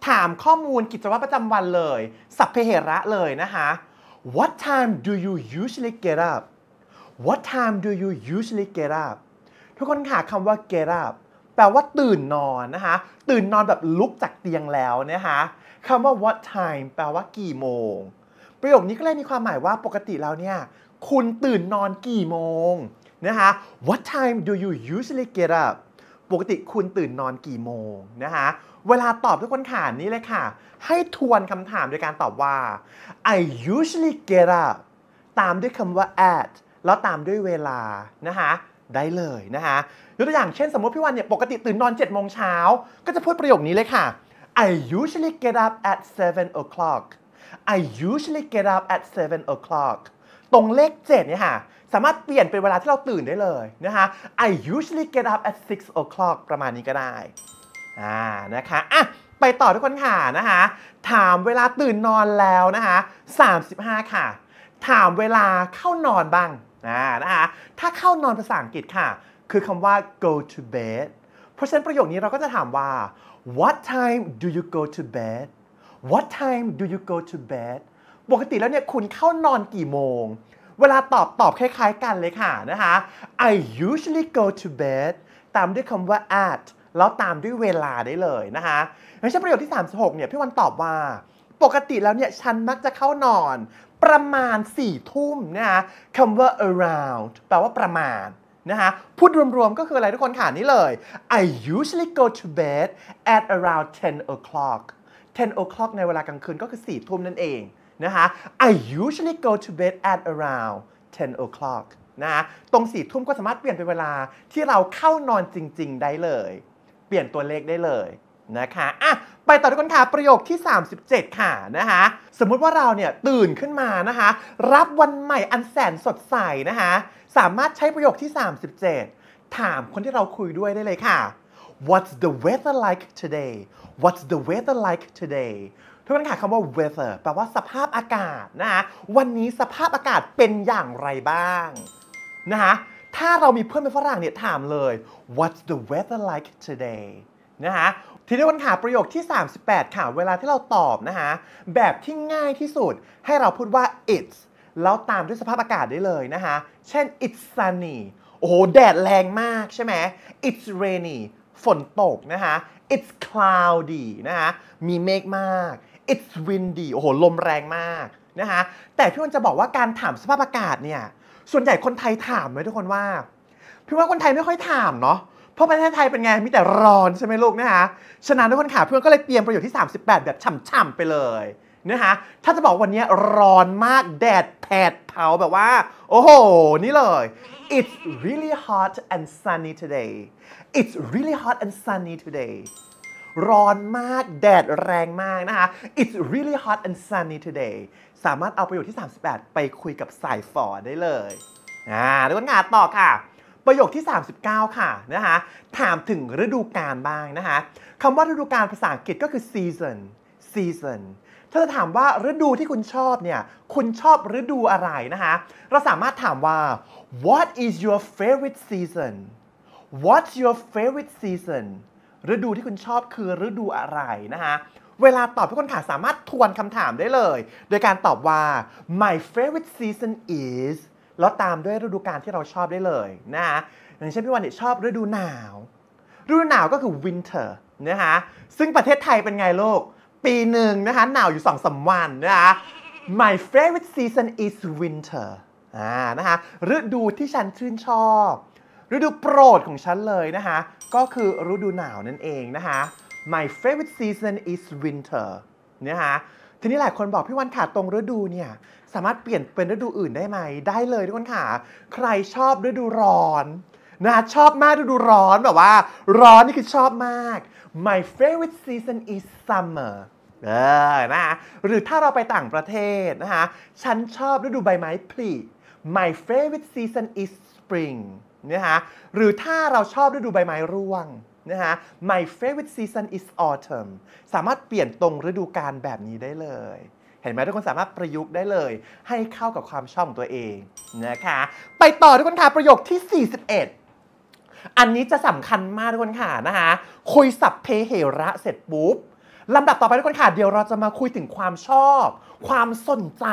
ถามข้อมูลกิจวัตรประจำวันเลย สัพเพเหระเลยนะคะ What time do you usually get up What time do you usually get up ทุกคนค่ะคำว่า get up แปลว่าตื่นนอนนะคะ ตื่นนอนแบบลุกจากเตียงแล้วนะคะคำว่า what time แปลว่ากี่โมง ประโยคนี้ก็เลยมีความหมายว่าปกติแล้วเนี่ย คุณตื่นนอนกี่โมงนะคะ What time do you usually get up ปกติคุณตื่นนอนกี่โมงนะคะเวลาตอบทุกคนขานนี้เลยค่ะ ให้ทวนคำถามโดยการตอบว่า I usually get up ตามด้วยคำว่า at แล้วตามด้วยเวลานะคะได้เลยนะคะยกตัวอย่างเช่นสมมติพี่วันเนี่ยปกติตื่นนอน7จ็ดโมงเช้า ก็จะพูดประโยคนี้เลยค่ะ I usually get up at 7 o'clock I usually get up at 7 o'clock ตรงเลข7เนี่ยค่ะสามารถเปลี่ยนเป็นเวลาที่เราตื่นได้เลยนะคะ I usually get up at 6 o'clock ประมาณนี้ก็ได้อ่านะคะอ่ะไปต่อทุกคนค่ะนะคะถามเวลาตื่นนอนแล้วนะคะ35 ค่ะ ถามเวลาเข้านอนบ้างอ่านะคะถ้าเข้านอนภาษาอังกฤษค่ะ คือคำว่า go to bed เพราะฉะนั้นประโยคนี้เราก็จะถามว่า what time do you go to bed what time do you go to bed ปกติแล้วเนี่ยคุณเข้านอนกี่โมง เวลาตอบตอบคล้ายๆกันเลยค่ะนะคะ I usually go to bed ตามด้วยคำว่า at แล้วตามด้วยเวลาได้เลยนะคะในช่นประโยคที่ 36 เนี่ย พี่วันตอบว่า ปกติแล้วเนี่ย ฉันมักจะเข้านอนประมาณ4ี่ทุ่มนะคะคำว่า around แปลว่าประมาณ นะคะพูดรวมๆ ก็คืออะไรทุกคนค่ะนี่เลย I usually go to bed at around 10 o'clock 10 o'clock ในเวลากลางคืนก็คือ4 ทุ่มนั่นเอง นะคะ I usually go to bed at around 10 o'clock นะะตรง4ทุ่มก็สามารถเปลี่ยนเป็นเวลาที่เราเข้านอนจริงๆได้เลยเปลี่ยนตัวเลขได้เลยนะคะอ่ะไปต่อทุกคนค่ะ ประโยคที่ 37 ค่ะนะคะ สมมุติว่าเราเนี่ยตื่นขึ้นมานะคะรับวันใหม่อันแสนสดใสนะคะสามารถใช้ประโยคที่ 37 ถามคนที่เราคุยด้วยได้เลยค่ะ What's the weather like today What's the weather like today ทุกคนค่ะคำว่า weather แปลว่าสภาพอากาศนะคะวันนี้สภาพอากาศเป็นอย่างไรบ้างนะคะถ้าเรามีเพื่อนเป็นฝรั่งเนี่ยถามเลย what's the weather like today นะฮะ ทีนี้วันหาประโยคที่ 38ค่ะเวลาที่เราตอบนะฮะ แบบที่ง่ายที่สุดให้เราพูดว่า it's แล้วตามด้วยสภาพอากาศได้เลยนะคะเช่น it's sunny โอ้โห แดดแรงมากใช่ไหม it's rainy ฝนตกนะคะ it's cloudy นะคะมีเมฆมาก it's windy โอ้โห ลมแรงมากนะคะแต่พี่วันจะบอกว่าการถามสภาพอากาศเนี่ยส่วนใหญ่คนไทยถามไหมทุกคนว่าพี่ว่าคนไทยไม่ค่อยถามเนาะเพราะประเทศไทยเป็นไงมีแต่ร้อนใช่ไหมลูกนะคะฉะนั้นทุกคนขาเพื่อนก็เลยเตรียมประโยชน์ที่ 38 แบบฉ่ำๆไปเลยนะคะถ้าจะบอกวันนี้ร้อนมากแดดแผดเผาแบบว่า โอ้โห นี่เลย it's really hot and sunny today it's really hot and sunny today ร้อนมากแดดแรงมากนะคะ it's really hot and sunny today สามารถเอาประโยคที่ 38 ไปคุยกับสายฝอได้เลย อ่าแล้วก็งานต่อค่ะ ประโยคที่ 39 ค่ะ นะคะ ถามถึงฤดูกาลบ้างนะคะ คำว่าฤดูกาลภาษาอังกฤษก็คือ season season ถ้าจะถามว่าฤดูที่คุณชอบเนี่ย คุณชอบฤดูอะไรนะคะ เราสามารถถามว่า what is your favorite season what's your favorite season ฤดูที่คุณชอบคือฤดูอะไรนะคะเวลาตอบทุกคนค่ะสามารถทวนคำถามได้เลย โดยการตอบว่า my favorite season is แล้วตามด้วยฤดูกาลที่เราชอบได้เลยนะอย่างเช่นพี่วันเนี่ยชอบฤดูหนาวฤดูหนาวก็คือ winter นะคะซึ่งประเทศไทยเป็นไงโลก ปีหนึ่งนะคะ หนาวอยู่สองสาวันนะคะ my favorite season is winter อ่า นะคะฤดูที่ฉันชื่นชอบ ฤดูโปรดของฉันเลยนะคะ ก็คือฤดูหนาวนั่นเองนะคะ my favorite season is winter เนี่ยฮะ ทีนี้หลายคนบอกพี่วันค่ะ ตรงฤดูเนี่ยสามารถเปลี่ยนเป็นฤดูอื่นได้ไหม ได้เลยทุกคนค่ะ ใครชอบฤดูร้อน นะชอบมากฤดูร้อน แบบว่าร้อนนี่คือชอบมาก my favorite season is summer เออ นะหรือถ้าเราไปต่างประเทศนะคะฉันชอบฤดูใบไม้ผลิ my favorite season is spring เนี่ยฮะ หรือถ้าเราชอบฤดูใบไม้ร่วงนะฮะ My favorite season is autumn สามารถเปลี่ยนตรงฤดูกาลแบบนี้ได้เลย เห็นไหมทุกคนสามารถประยุกต์ได้เลย ให้เข้ากับความชอบของตัวเองนะคะไปต่อทุกคนค่ะ ประโยคที่ 41 อันนี้จะสำคัญมากทุกคนค่ะนะคะคุยสับเพเหระเสร็จปุ๊บลำดับต่อไปทุกคนค่ะ เดี๋ยวเราจะมาคุยถึงความชอบ ความสนใจ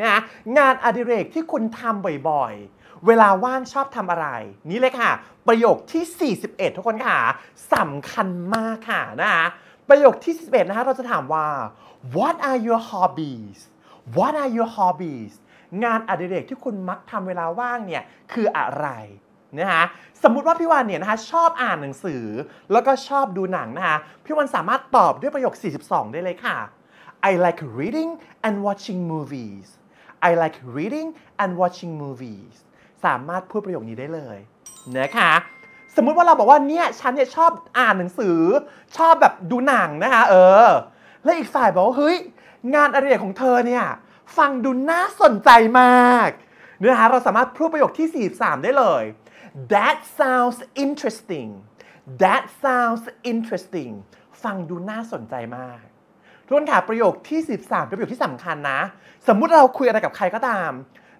นะงานอดิเรกที่คุณทำบ่อยๆเวลาว่างชอบทำอะไร นี่เลยค่ะ ประโยคที่ 41 ทุกคนค่ะสำคัญมากค่ะนะคะประโยคที่4 1นะคะเราจะถามว่า what are your hobbies what are your hobbies งานอดิเรกที่คุณมักทำเวลาว่างเนี่ย คืออะไรนะคะสมมุติว่าพี่วันเนี่ยนะคะชอบอ่านหนังสือแล้วก็ชอบดูหนังนะคะพี่วันสามารถตอบด้วยประโยค 42 ได้เลยค่ะ I like reading and watching movies I like reading and watching movies สามารถพูดประโยคนี้ได้เลยนะคะสมมุติว่าเราบอกว่าเนี่ยฉันเนี่ยชอบอ่านหนังสือชอบแบบดูหนังนะคะเออแล้วอีกฝ่ายบอกว่าเฮ้ยงานอดิเรกของเธอเนี่ยฟังดูน่าสนใจมากเนื้อหาเราสามารถพูดประโยคที่43ได้เลย that sounds interesting that sounds interesting ฟังดูน่าสนใจมากทุกคนค่ะประโยคที่ 13เป็นประโยคที่สำคัญนะ สมมุติเราคุยอะไรกับใครก็ตาม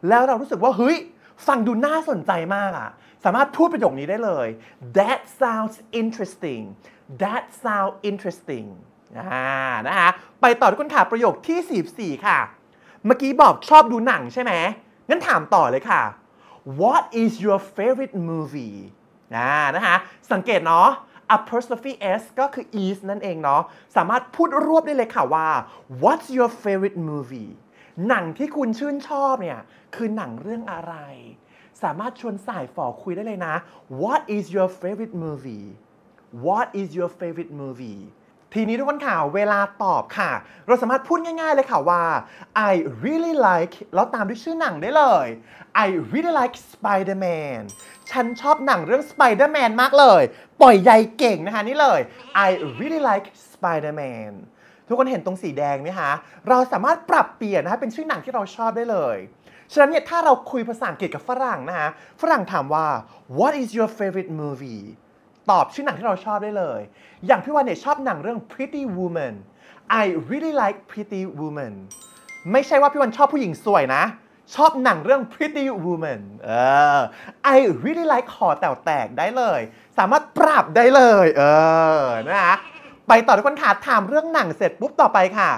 แล้วเรารู้สึกว่าเฮ้ยฟังดูน่าสนใจมากอะสามารถพูดประโยคนี้ได้เลย that sounds interesting that sounds interesting นะฮะไปต่อทุกคนค่ะ ประโยคที่44ค่ะ เมื่อกี้บอกชอบดูหนังใช่ไหม งั้นถามต่อเลยค่ะ what is your favorite movie นะนะฮะสังเกตเนาะ apostrophe s ก็คือ is นั่นเองเนาะ สามารถพูดรวบได้เลยค่ะว่า what's your favorite movie หนังที่คุณชื่นชอบเนี่ย คือหนังเรื่องอะไร สามารถชวนสายฝอคุยได้เลยนะ What is your favorite movie What is your favorite movie ทีนี้ทุกคนค่ะเวลาตอบค่ะ เราสามารถพูดง่ายๆเลยค่ะว่า I really like แล้วตามด้วยชื่อหนังได้เลย I really like Spider-Man ฉันชอบหนังเรื่อง Spider-Man มากเลย ปล่อยใยเก่งนะคะ นี่เลย I really like Spider-Man ทุกคนเห็นตรงสีแดงไหมคะเราสามารถปรับเปลี่ยนนะคะเป็นชื่อหนังที่เราชอบได้เลย ฉะนั้นเนี่ยถ้าเราคุยภาษาอังกฤษกับฝรั่งนะฮะ ฝรั่งถามว่า what is your favorite movie ตอบชื่อหนังที่เราชอบได้เลย อย่างพี่วันเนี่ยชอบหนังเรื่อง Pretty Woman I really like Pretty Woman ไม่ใช่ว่าพี่วันชอบผู้หญิงสวยนะ ชอบหนังเรื่อง Pretty Woman เออ I really like ขอแตวแตกได้เลย สามารถปรับได้เลย เออ นะฮะไปต่อทุกคนค่ะถามเรื่องหนังเสร็จปุ๊บต่อไปค่ะ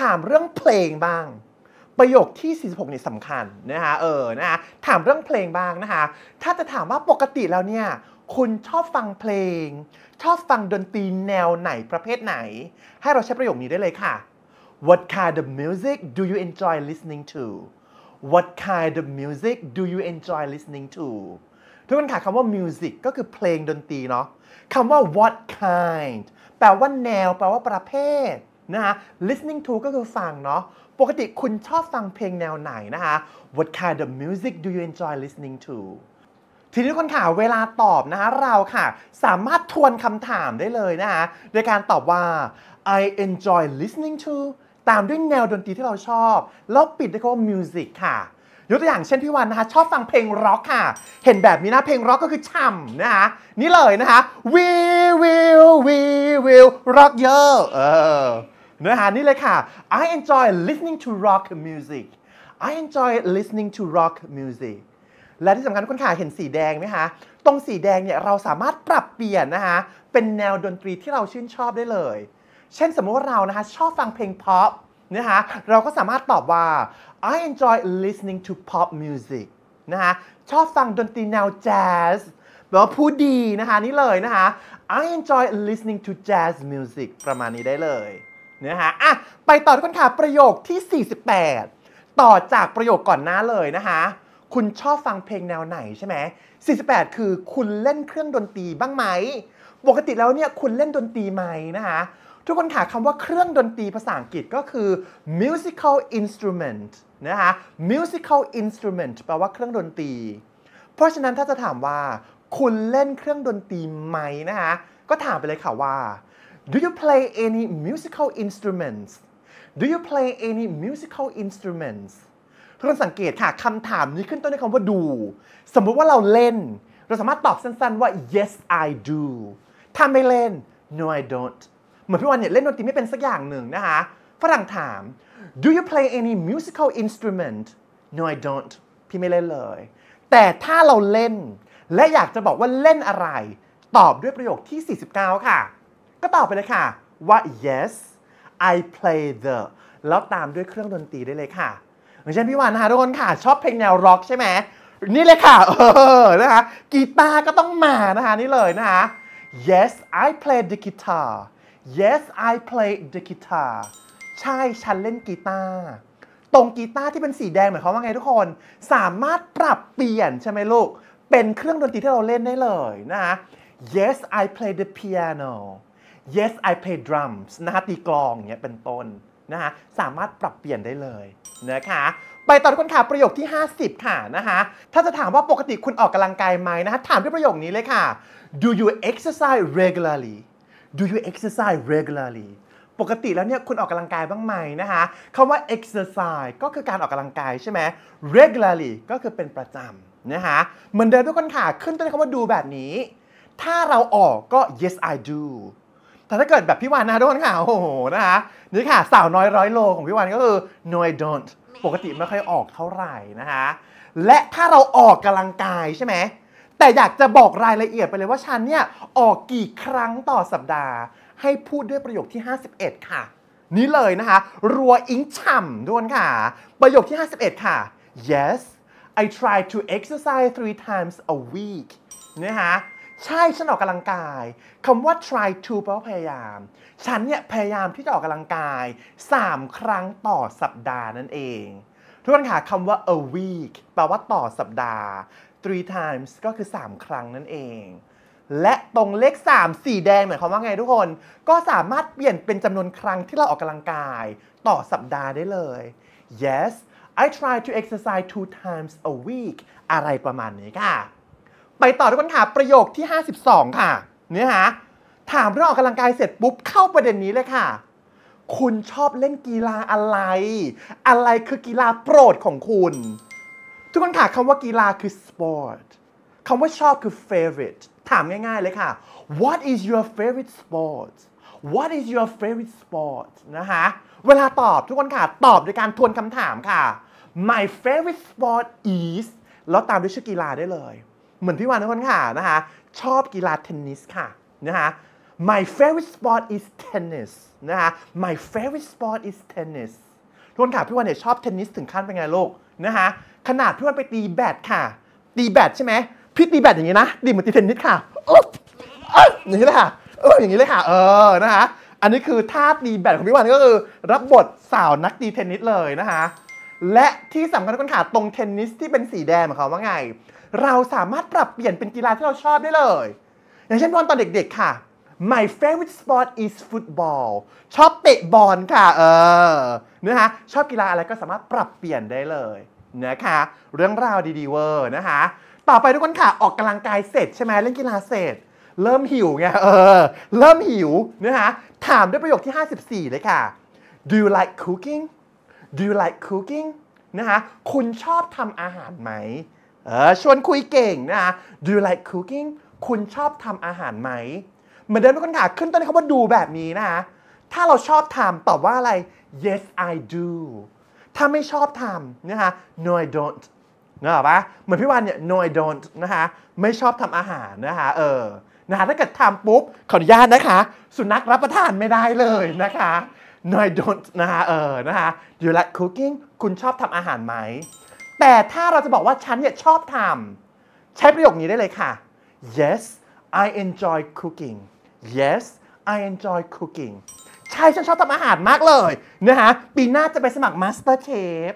ถามเรื่องเพลงบ้าง ประโยคที่ 46นี่สำคัญนะคะเออนะคะถามเรื่องเพลงบ้างนะคะถ้าจะถามว่าปกติแล้วเนี่ย คุณชอบฟังเพลง ชอบฟังดนตรีแนวไหนประเภทไหน ให้เราใช้ประโยคนี้ได้เลยค่ะ What kind of music do you enjoy listening to What kind of music do you enjoy listening to ทุกคนค่ะคำว่า music ก็คือเพลงดนตรีเนาะคำว่า what kind แปลว่าแนว แปลว่าประเภท นะฮะ listening to ก็คือฟังเนาะ ปกติคุณชอบฟังเพลงแนวไหน นะคะ What kind of music do you enjoy listening to ทีนี้คนข่าวเวลาตอบนะคะเราค่ะ สามารถทวนคำถามได้เลยนะคะโดยการตอบว่า I enjoy listening to ตามด้วยแนวดนตรีที่เราชอบ แล้วปิดด้วยคำว่า music ค่ะยกตัวอย่างเช่นพี่วันนะคะชอบฟังเพลงร็อกค่ะ เห็นแบบนี้นะเพลงร็อกก็คือฉ่ำนะคะนี่เลยนะคะ we will we will rock you เออนื้อหานี่เลยค่ะ I enjoy listening to rock music I enjoy listening to rock music และที่สำคัญคุณ่ะเห็นสีแดงไหมคะ ตรงสีแดงเนี่ยเราสามารถปรับเปลี่ยนนะคะเป็นแนวดนตรีที่เราชื่นชอบได้เลย เช่นสมมติว่าเรานะคะชอบฟังเพลงพ็อปนะคะเราก็สามารถตอบว่า I enjoy listening to pop music นะคะ ชอบฟังดนตรีแนวแจ๊ส แบบว่าพูดดีนะคะนี่เลยนะคะ I enjoy listening to jazz music ประมาณนี้ได้เลยเนะฮะอ่ะไปต่อทุกคนค่ะ ประโยคที่ 48 ต่อจากประโยคก่อนหน้าเลยนะคะ คุณชอบฟังเพลงแนวไหนใช่ไหม48 คือคุณเล่นเครื่องดนตรีบ้างไหม ปกติแล้วเนี่ยคุณเล่นดนตรีไหมนะคะทุกคนค่ะคำว่าเครื่องดนตรีภาษาอังกฤษก็คือ musical instrument นะคะ musical instrument แปลว่าเครื่องดนตรี เพราะฉะนั้นถ้าจะถามว่า คุณเล่นเครื่องดนตรีไหม นะคะก็ถามไปเลยค่ะว่า do you play any musical instruments do you play any musical instruments ทุกคนสังเกตค่ะคำถามนี้ขึ้นต้นด้วยคำว่า do สมมติว่าเราเล่น เราสามารถตอบสั้น ๆ ว่า yes I do ถ้าไม่เล่น no I don't เหมือนพี่วันเนี่ยเล่นดนตรีไม่เป็นสักอย่างหนึ่งนะคะ ฝรั่งถาม do you play any musical instrument no I don't พี่ไม่เล่นเลย แต่ถ้าเราเล่นและอยากจะบอกว่าเล่นอะไร ตอบด้วยประโยคที่ 49 ค่ะ ก็ตอบไปเลยค่ะ ว่า yes I play the แล้วตามด้วยเครื่องดนตรีได้เลยค่ะอย่างเช่นพี่วานนะคะทุกคนค่ะ ชอบเพลงแนวร็อกใช่ไหม นี่เลยค่ะ เออนะคะกีตาร์ก็ต้องมานะคะนี่เลยนะคะ yes I play the guitar Yes I play the guitar ใช่ ฉันเล่นกีตาร์ตรงกีตาร์ที่เป็นสีแดงหมายความว่าไงทุกคนสามารถปรับเปลี่ยนใช่ไหมลูก เป็นเครื่องดนตรีที่เราเล่นได้เลยนะ Yes I play the piano Yes I play drums นะฮะตีกลองเนี่ยเป็นต้นนะฮะสามารถปรับเปลี่ยนได้เลยนะคะไปต่อทุกคนค่ะ ประโยคที่ 50 ค่ะนะคะถ้าจะถามว่าปกติคุณออกกำลังกายไหมนะคะถามด้วยประโยคนี้เลยค่ะ Do you exercise regularly Do you exercise regularly ปกติแล้วเนี่ยคุณออกกำลังกายบ้างไหมนะคะคำว่า exercise ก็คือการออกกำลังกายใช่ไหม regularly ก็คือเป็นประจำนะคะเหมือนเดิมทุกคนค่ะ ขึ้นต้นคำว่า do แบบนี้ ถ้าเราออกก็ yes I do แต่ถ้าเกิดแบบพี่วานนะทุกคนค่ะโอ้โหนะคะนี่ค่ะสาวน้อยร้อยโลของพี่วานก็คือ no I don't ปกติไม่ค่อยออกเท่าไหร่นะคะและถ้าเราออกกำลังกายใช่ไหมแต่อยากจะบอกรายละเอียดไปเลยว่าฉันเนี่ย ออกกี่ครั้งต่อสัปดาห์ ให้พูดด้วยประโยคที่ 51 ค่ะ นี่เลยนะคะรัวอิงฉ่ำด้วยค่ะ ประโยคที่ 51 ค่ะ yes I try to exercise three times a week นะคะใช่ฉันออกกำลังกายคำว่า try to แปลว่าพยายาม ฉันเนี่ย พยายามที่จะออกกำลังกาย 3 ครั้งต่อสัปดาห์นั่นเองทุกคนค่ะคำว่า a week แปลว่าต่อสัปดาห์ three times ก็คือ 3 ครั้งนั่นเอง และตรงเลข3สีแดงหมายความว่าไงทุกคน ก็สามารถเปลี่ยนเป็นจำนวนครั้งที่เราออกกำลังกายต่อสัปดาห์ได้เลย yes I try to exercise two times a week อะไรประมาณนี้ค่ะ ไปต่อทุกคนค่ะประโยคที่ 52 ค่ะ เนี่ยฮะ ถามเรื่องออกกำลังกายเสร็จปุ๊บ เข้าประเด็นนี้เลยค่ะ คุณชอบเล่นกีฬาอะไร อะไรคือกีฬาโปรดของคุณทุกคนค่ะคำว่ากีฬาคือ sport คำว่าชอบคือ favorite ถามง่ายๆเลยค่ะ what is your favorite sport what is your favorite sport นะคะเวลาตอบทุกคนค่ะ ตอบโดยการทวนคำถามค่ะ my favorite sport is แล้วตามด้วยชื่อกีฬาได้เลย เหมือนพี่วานทุกคนค่ะนะคะชอบกีฬาเทนนิสค่ะนะคะ my favorite sport is tennis นะคะ my favorite sport is tennis ทุกคนค่ะ พี่วานเนี่ยชอบเทนนิสถึงขั้นเป็นไงลูกนะคะขนาดพี่วันไปตีแบดค่ะ ตีแบดใช่ไหมพี่ตีแบดอย่างนี้นะดีเหมือนตีเทนนิสค่ะอย่างนี้เลยค่ะเอออย่างนี้เลยค่ะ เออ นะคะอันนี้คือท่าตีแบดของพี่วันก็คือรับบทสาวนักตีเทนนิสเลยนะคะและที่สำคัญทุกคนค่ะตรงเทนนิสที่เป็นสีแดงของเขาว่าไง เราสามารถปรับเปลี่ยนเป็นกีฬาที่เราชอบได้เลย อย่างเช่นบอนตอนเด็กๆ ค่ะ My favorite sport is football ชอบเตะบอลค่ะ เออนะฮะ ชอบกีฬาอะไรก็สามารถปรับเปลี่ยนได้เลยนะคะเรื่องราวดีๆเวอร์นะคะต่อไปทุกคนค่ะ ออกกำลังกายเสร็จใช่ไหมเล่นกีฬาเสร็จ เริ่มหิวไง เออ เริ่มหิวนะคะถามด้วยประโยคที่ 54 เลยค่ะ do you like cooking do you like cooking นะคะคุณชอบทำอาหารไหมเออชวนคุยเก่งนะคะ do you like cooking คุณชอบทำอาหารไหมเหมือนเดิมทุกคนค่ะขึ้นต้นคำว่าดูแบบนี้นะคะถ้าเราชอบทำตอบว่าอะไร yes I do ถ้าไม่ชอบทำนะคะ no I don't นะปะเหมือนพี่วันเนี่ย no I don't นะคะ ไม่ชอบทำอาหาร นะคะเออ นะคะถ้าเกิดทำปุ๊บขออนุญาตนะคะ สุนัขรับประทานไม่ได้เลยนะคะ no I don't นะคะเออ นะคะ do you like cooking คุณชอบทำอาหารไหม แต่ถ้าเราจะบอกว่าฉันเนี่ยชอบทำใช้ประโยคนี้ได้เลยค่ะ yes I enjoy cooking yes I enjoy cooking ใช่ ฉันชอบทำอาหารมากเลยนะคะปีหน้าจะไปสมัครมาสเตอร์เชฟ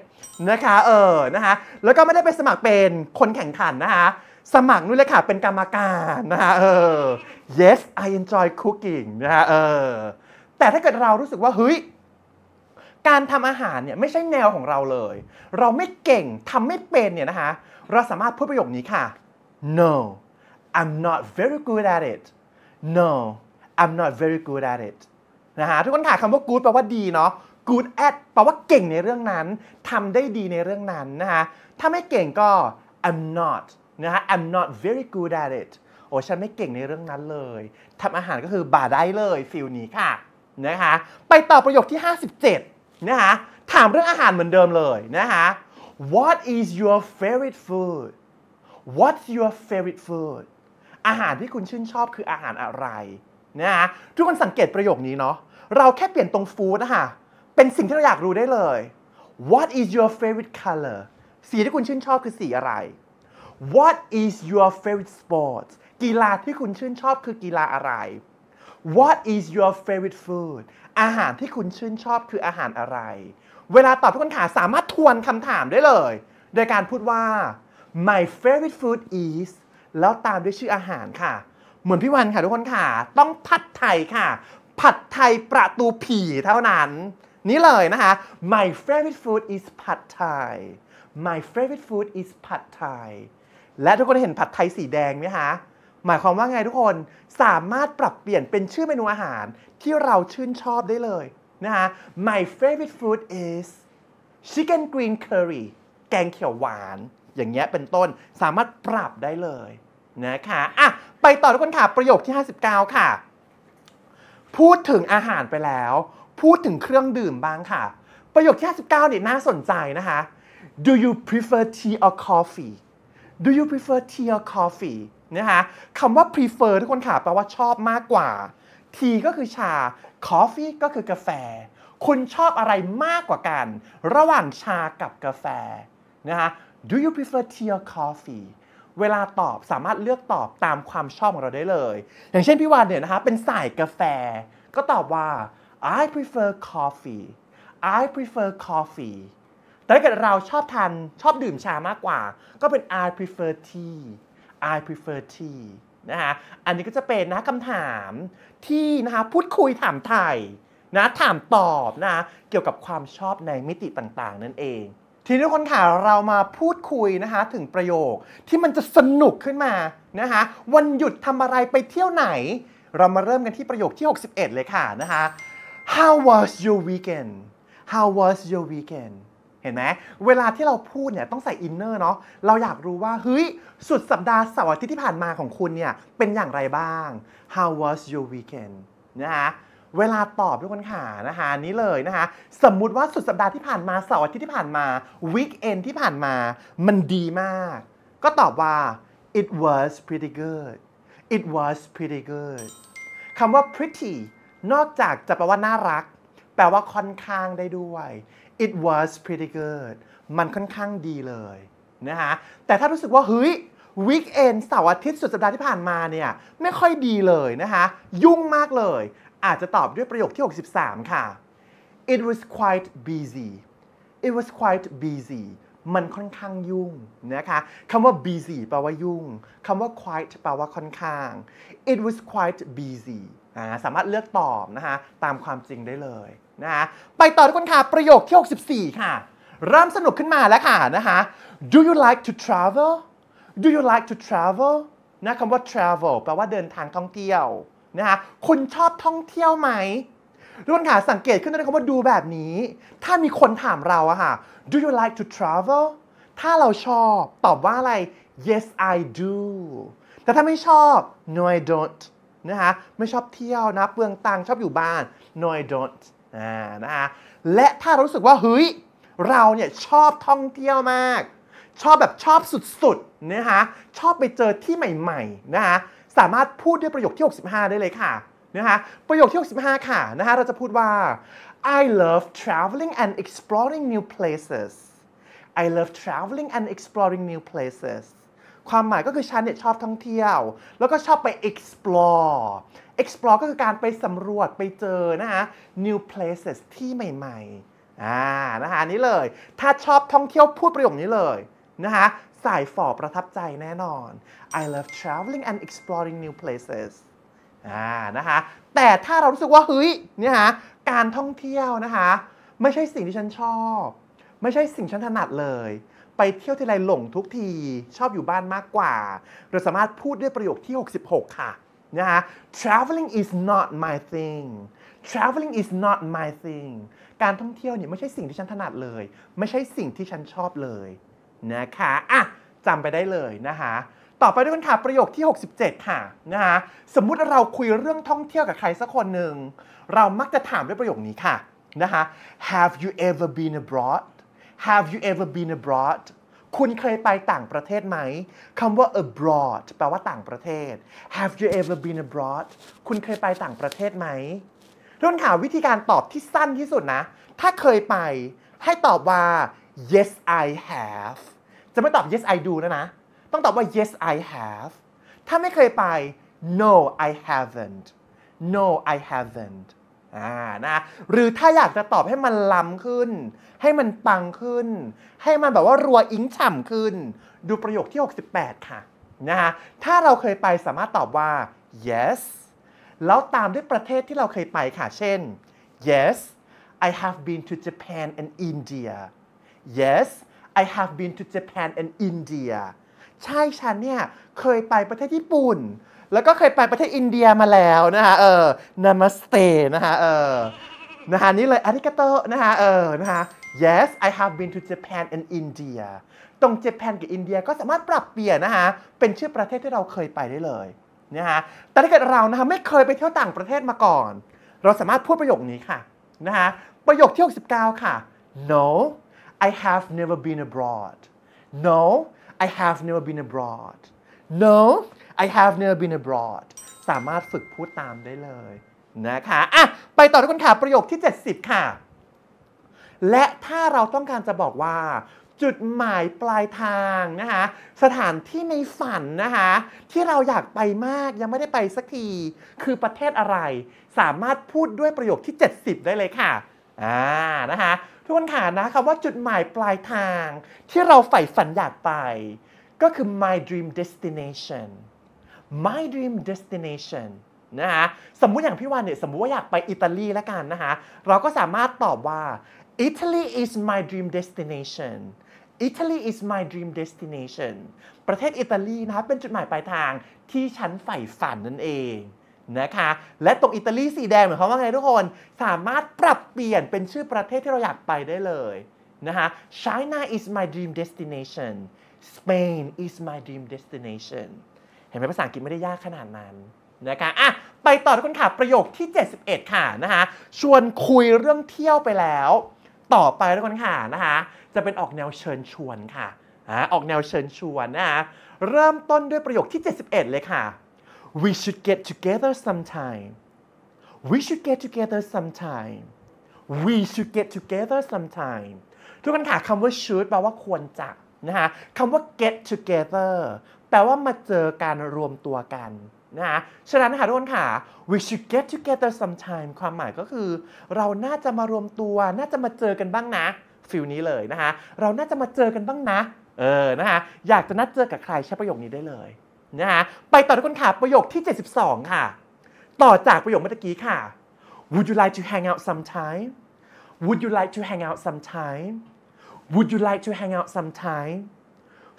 นะคะเออนะคะแล้วก็ไม่ได้ไปสมัครเป็นคนแข่งขันนะคะสมัครนู่นเลยค่ะ เป็นกรรมการนะคะเออ yes I enjoy cooking นะคะเออแต่ถ้าเกิดเรารู้สึกว่าเฮ้ย การทำอาหารเนี่ย ไม่ใช่แนวของเราเลย เราไม่เก่งทำไม่เป็นเนี่ยนะคะเราสามารถพูดประโยคนี้ค่ะ no I'm not very good at it no I'm not very good at it นะฮะทุกคนค่ะคำว่า good แปลว่าดีเนาะ good at แปลว่าเก่งในเรื่องนั้น ทำได้ดีในเรื่องนั้นนะฮะ ถ้าไม่เก่งก็ I'm not นะฮะ I'm not very good at it โอ้ฉันไม่เก่งในเรื่องนั้นเลย ทำอาหารก็คือบ่าได้เลย ฟิลนี้ค่ะ นะคะไปต่อประโยคที่ 57 นะคะถามเรื่องอาหารเหมือนเดิมเลยนะคะ What is your favorite food What's your favorite food อาหารที่คุณชื่นชอบคืออาหารอะไรนะฮะทุกคนสังเกตประโยคนี้เนาะเราแค่เปลี่ยนตรง food นะคะเป็นสิ่งที่เราอยากรู้ได้เลย What is your favorite color สีที่คุณชื่นชอบคือสีอะไร What is your favorite sport กีฬาที่คุณชื่นชอบคือกีฬาอะไร What is your favorite food อาหารที่คุณชื่นชอบคืออาหารอะไร เวลาตอบทุกคนขาสามารถทวนคำถามได้เลย โดยการพูดว่า my favorite food is แล้วตามด้วยชื่ออาหารค่ะเหมือนพี่วันค่ะทุกคนค่ะ ต้องผัดไทยค่ะผัดไทยประตูผีเท่านั้น นี่เลยนะคะ my favorite food is ผัดไทย my favorite food is ผัดไทยและทุกคนเห็นผัดไทยสีแดงไหมคะ หมายความว่าไงทุกคนสามารถปรับเปลี่ยนเป็นชื่อเมนูอาหารที่เราชื่นชอบได้เลย นะคะ my favorite food is chicken green curry แกงเขียวหวาน อย่างเงี้ยเป็นต้นสามารถปรับได้เลยนะคะอ่ะ ไปต่อทุกคนค่ะ ประโยคที่ 59 ค่ะ พูดถึงอาหารไปแล้ว พูดถึงเครื่องดื่มบ้างค่ะ ประโยคที่ 59เนี่ยน่าสนใจนะคะ Do you prefer tea or coffee Do you prefer tea or coffee นะคะคำว่า prefer ทุกคนค่ะ แปลว่าชอบมากกว่า tea ก็คือชา coffee ก็คือกาแฟ คุณชอบอะไรมากกว่ากัน ระหว่างชากับกาแฟนะคะ Do you prefer tea or coffee เวลาตอบสามารถเลือกตอบตามความชอบของเราได้เลย อย่างเช่นพี่วานเนี่ยนะคะเป็นสายกาแฟก็ตอบว่า I prefer coffee I prefer coffee แต่ถ้าเกิดเราชอบทานชอบดื่มชามากกว่า ก็เป็น I prefer tea I prefer tea นะฮะ อันนี้ก็จะเป็นนะคำถามที่นะคะพูดคุยถามไทยนะถามตอบนะเกี่ยวกับความชอบในมิติต่างๆ นั่นเองทีนี้ทุกคนค่ะเรามาพูดคุยนะคะ ถึงประโยคที่มันจะสนุกขึ้นมานะคะ วันหยุดทำอะไรไปเที่ยวไหน เรามาเริ่มกันที่ประโยคที่ 61 เลยค่ะนะคะ How was your weekend How was your weekend เห็นไหมเวลาที่เราพูดเนี่ย ต้องใส่อินเนอร์เนาะเราอยากรู้ว่าเฮ้ย สุดสัปดาห์เสาร์อาทิตย์ที่ผ่านมาของคุณเนี่ยเป็นอย่างไรบ้าง How was your weekend นะคะเวลาตอบทุกคนค่ะนะคะนี้เลยนะคะสมมุติว่าสุดสัปดาห์ที่ผ่านมาเสาร์อาทิตย์ที่ผ่านมาวีคเอนที่ผ่านมา มันดีมาก ก็ตอบว่า it was pretty good it was pretty good คำว่า pretty นอกจากจะแปลว่าน่ารัก แปลว่าค่อนข้างได้ด้วย it was pretty good มันค่อนข้างดีเลยนะคะแต่ถ้ารู้สึกว่าเฮ้ยวีคเอนเสาร์อาทิตย์สุดสัปดาห์ที่ผ่านมาเนี่ยไม่ค่อยดีเลยนะคะยุ่งมากเลยอาจจะตอบด้วยประโยคที่ 63 ค่ะ it was quite busy it was quite busy มันค่อนข้างยุ่งนะคะคำว่า busy แปลว่ายุ่ง คำว่า quite แปลว่าค่อนข้าง it was quite busy สามารถเลือกตอบนะคะตามความจริงได้เลยนะะไปต่อทุกคนค่ะ ประโยคที่ 64 ค่ะ เริ่มสนุกขึ้นมาแล้วค่ะนะคะ do you like to travel do you like to travel นะคำว่า travel แปลว่าเดินทางท่องเที่ยวนะคะคุณชอบท่องเที่ยวไหมรุ่นค่ะสังเกตขึ้นด้วยคำว่าดูแบบนี้ ถ้ามีคนถามเราอะค่ะ do you like to travel ถ้าเราชอบตอบว่าอะไร yes I do แต่ถ้าไม่ชอบ no I don't นะคะไม่ชอบเที่ยวนะเปลืองตังชอบอยู่บ้าน no I don't อ่านะคะและถ้ารู้สึกว่าเฮ้ยเราเนี่ยชอบท่องเที่ยวมาก ชอบแบบชอบสุดๆนะคะชอบไปเจอที่ใหม่ๆ นะคะสามารถพูดด้วยประโยคที่ 65 ได้เลยค่ะนะคะประโยคที่ 65 ค่ะนะคะเราจะพูดว่า I love traveling and exploring new places I love traveling and exploring new places ความหมายก็คือ ฉันเนี่ยชอบท่องเที่ยว แล้วก็ชอบไป explore explore ก็คือการไปสำรวจไปเจอ นะคะ new places ที่ใหม่ๆ อ่านะคะนี่เลย ถ้าชอบท่องเที่ยวพูดประโยคนี้เลยนะคะสายฝ่อประทับใจแน่นอน I love traveling and exploring new places อ่า นะคะ แต่ถ้าเรารู้สึกว่าเฮ้ยเนี่ยฮะ การท่องเที่ยวนะคะ ไม่ใช่สิ่งที่ฉันชอบ ไม่ใช่สิ่งฉันถนัดเลย ไปเที่ยวที่ไรหลงทุกทีชอบอยู่บ้านมากกว่า เราสามารถพูดด้วยประโยคที่ 66 ค่ะนะฮะ traveling is not my thing traveling is not my thing การท่องเที่ยวเนี่ยไม่ใช่สิ่งที่ฉันถนัดเลย ไม่ใช่สิ่งที่ฉันชอบเลยนะคะ อ่ะจำไปได้เลยนะคะ ต่อไปด้วยกันค่ะประโยคที่ 67 ค่ะ นะคะสมมุติเราคุยเรื่องท่องเที่ยวกับใครสักคนหนึ่ง เรามักจะถามด้วยประโยคนี้ค่ะ นะคะ Have you ever been abroad Have you ever been abroad คุณเคยไปต่างประเทศไหมคำว่า abroad แปลว่าต่างประเทศ Have you ever been abroad คุณเคยไปต่างประเทศไหมทุกคนค่ะวิธีการตอบที่สั้นที่สุดนะ ถ้าเคยไป ให้ตอบว่า yes I have จะไม่ตอบ yes I do นะนะ ต้องตอบว่า yes I have ถ้าไม่เคยไป no I haven't no I haven't อ่านะหรือถ้าอยากจะตอบให้มันล้ำขึ้น ให้มันปังขึ้น ให้มันแบบว่ารัวอิงฉ่ำขึ้น ดูประโยคที่ 68 ค่ะนะฮะถ้าเราเคยไปสามารถตอบว่า yes แล้วตามด้วยประเทศที่เราเคยไปค่ะ เช่น yes I have been to Japan and India Yes I have been to Japan and India ใช่ฉันเนี่ยเคยไปประเทศญี่ปุ่น แล้วก็เคยไปประเทศอินเดียมาแล้วนะคะเออนามาสเตนะคะเออนะคะนี่เลยอาริกาโตนะคะเออ นะคะ Yes I have been to Japan and India ตรงญี่ปุ่นกับอินเดียก็สามารถปรับเปลี่ยนนะคะเป็นชื่อประเทศที่เราเคยไปได้เลย นะฮะ แต่ถ้าเกิดเรานะคะไม่เคยไปเที่ยวต่างประเทศมาก่อน เราสามารถพูดประโยคนี้ค่ะ นะฮะ ประโยคที่ 69 ค่ะ no I have never been abroad No I have never been abroad No I have never been abroad สามารถฝึกพูดตามได้เลยนะคะอ่ะไปต่อทุกคนค่ะ ประโยคที่ 70 ค่ะ และถ้าเราต้องการจะบอกว่า จุดหมายปลายทางนะคะ สถานที่ในฝันนะคะ ที่เราอยากไปมากยังไม่ได้ไปสักที คือประเทศอะไร สามารถพูดด้วยประโยคที่ 70 ได้เลยค่ะ อ่านะคะทุกคนขานะคำว่าจุดหมายปลายทางที่เราใฝ่ฝันอยากไปก็คือ my dream destination my dream destination นะฮะ สมมุติอย่างพี่วันเนี่ย สมมุติว่าอยากไปอิตาลีแล้วกันนะคะเราก็สามารถตอบว่า Italy is my dream destination Italy is my dream destination ประเทศอิตาลีนะคะเป็นจุดหมายปลายทางที่ฉันใฝ่ฝันนั่นเองนะคะและตรงอิตาลีสีแดงหมายความว่าไงทุกคนสามารถปรับเปลี่ยนเป็นชื่อประเทศที่เราอยากไปได้เลยนะคะ China is my dream destination Spain is my dream destination เห็นไหมภาษาอังกฤษไม่ได้ยากขนาดนั้นนะคะอ่ะไปต่อทุกคนค่ะ ประโยคที่ 71 ค่ะนะคะชวนคุยเรื่องเที่ยวไปแล้ว ต่อไปทุกคนค่ะนะคะจะเป็นออกแนวเชิญชวนค่ะออกแนวเชิญชวนนะคะเริ่มต้นด้วยประโยคที่ 71 เลยค่ะ we should get together sometime we should get together sometime we should get together sometime ทุกคนค่ะคำว่า should แปลว่าควรจะนะคะคำว่า get together แปลว่ามาเจอการรวมตัวกันนะคะฉะนั้นค่ะทุกคนค่ะ we should get together sometime ความหมายก็คือ เราน่าจะมารวมตัว น่าจะมาเจอกันบ้างนะฟิลนี้เลยนะคะเราน่าจะมาเจอกันบ้างนะ เออนะคะอยากจะนัดเจอกับใครใช้ประโยคนี้ได้เลยนะฮะ ไปต่อทุกคนค่ะ ประโยคที่ 72 ค่ะ ต่อจากประโยคเมื่อกี้ค่ะ Would you like to hang out sometime Would you like to hang out sometime Would you like to hang out sometime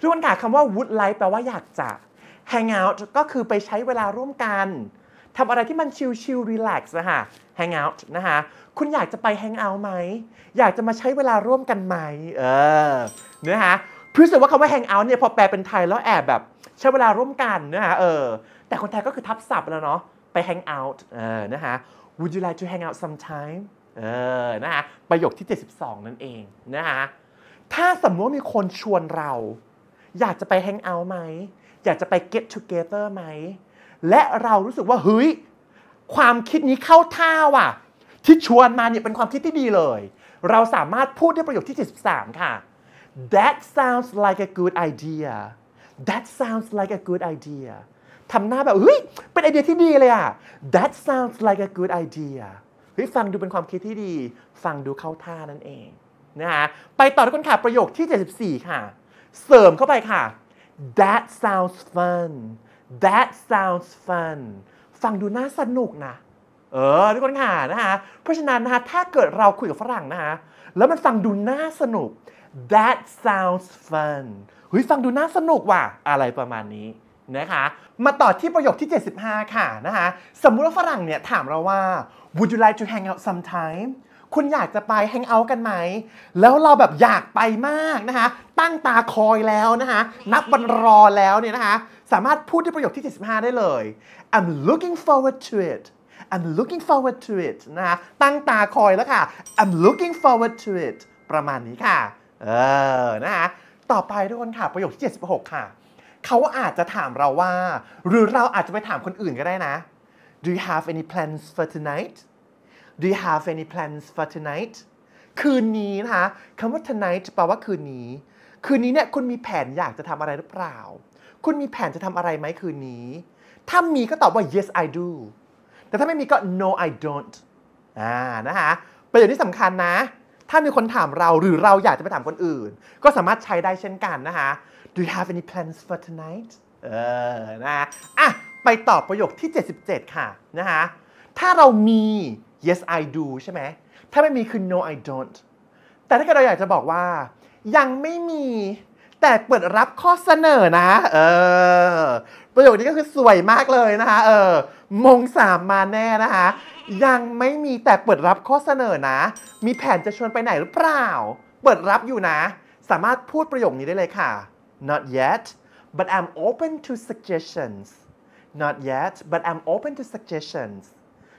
ทุกคนค่ะคำว่า would like แปลว่าอยากจะ hang out ก็คือไปใช้เวลาร่วมกันทำอะไรที่มันชิลชิลรีแลกซ์นะคะ hang out นะคะคุณอยากจะไป hang out ไหมอยากจะมาใช้เวลาร่วมกันไหมเออเนื้อหะพิ่รู้ว่าคำว่า hang out เนี่ยพอแปลเป็นไทยแล้วแอบแบบ ใช้เวลาร่วมกันนะฮะเออแต่คนไทยก็คือทับศัพท์แล้วเนาะไป hang out เออนะฮะ would you like to hang out sometime เออ นะฮะ ประโยคที่ 72 นั่นเอง นะฮะ ถ้าสมมติว่ามีคนชวนเรา อยากจะไป hang out ไหม อยากจะไป get together ไหมและเรารู้สึกว่าเฮ้ย ความคิดนี้เข้าท่าว่ะ ที่ชวนมาเนี่ยเป็นความคิดที่ดีเลย เราสามารถพูดได้ประโยคที่73ค่ะ that sounds like a good idea that sounds like a good idea ทำหน้าแบบเฮ้ยเป็นไอเดียที่ดีเลยอ่ะ that sounds like a good idea เฮ้ยฟังดูเป็นความคิดที่ดี ฟังดูเข้าท่านั่นเองนะฮะไปต่อทุกคนค่ะ ประโยคที่ 74 ค่ะ เสริมเข้าไปค่ะ that sounds fun that sounds fun ฟังดูน่าสนุกนะ เออทุกคนค่ะนะฮะเพราะฉะนั้นนะฮะถ้าเกิดเราคุยกับฝรั่งนะฮะแล้วมันฟังดูน่าสนุก that sounds fun หุยฟังดูน่าสนุกว่ะ อะไรประมาณนี้นะคะ มาต่อที่ประโยคที่ 75 ค่ะนะคะสมมุติว่าฝรั่งเนี่ยถามเราว่า would you like to hang out sometime คุณอยากจะไปแฮงเอาท์กันไหม แล้วเราแบบอยากไปมากนะคะ ตั้งตาคอยแล้วนะคะ นับวันรอแล้วเนี่ยนะคะ สามารถพูดที่ประโยคที่ 75 ได้เลย I'm looking forward to it I'm looking forward to it นะคะตั้งตาคอยแล้วค่ะ I'm looking forward to it ประมาณนี้ค่ะเออนะฮะต่อไปทุกคนค่ะ ประโยคที่ 76 ค่ะ เขาอาจจะถามเราว่า หรือเราอาจจะไปถามคนอื่นก็ได้นะ Do you have any plans for tonight Do you have any plans for tonight คืนนี้นะคะคำว่า tonight แปลว่าคืนนี้ คืนนี้เนี่ยคุณมีแผนอยากจะทำอะไรหรือเปล่า คุณมีแผนจะทำอะไรไหมคืนนี้ ถ้ามีก็ตอบว่า yes I do แต่ถ้าไม่มีก็ no I don't อ่า นะคะประโยคที่สำคัญนะถ้ามีคนถามเราหรือเราอยากจะไปถามคนอื่น ก็สามารถใช้ได้เช่นกันนะคะ Do you have any plans for tonight เออ นะอ่ะ ไปตอบประโยคที่ 77 ค่ะ นะคะถ้าเรามี yes I do ใช่ไหม ถ้าไม่มีคือ no I don't แต่ถ้าเกิดเราอยากจะบอกว่ายังไม่มีแต่เปิดรับข้อเสนอนะ เออ ประโยคนี้ก็คือสวยมากเลยนะคะเออ มงสามมาแน่นะคะ ยังไม่มีแต่เปิดรับข้อเสนอนะ มีแผนจะชวนไปไหนหรือเปล่า เปิดรับอยู่นะ สามารถพูดประโยคนี้ได้เลยค่ะ not yet but I'm open to suggestions not yet but I'm open to suggestions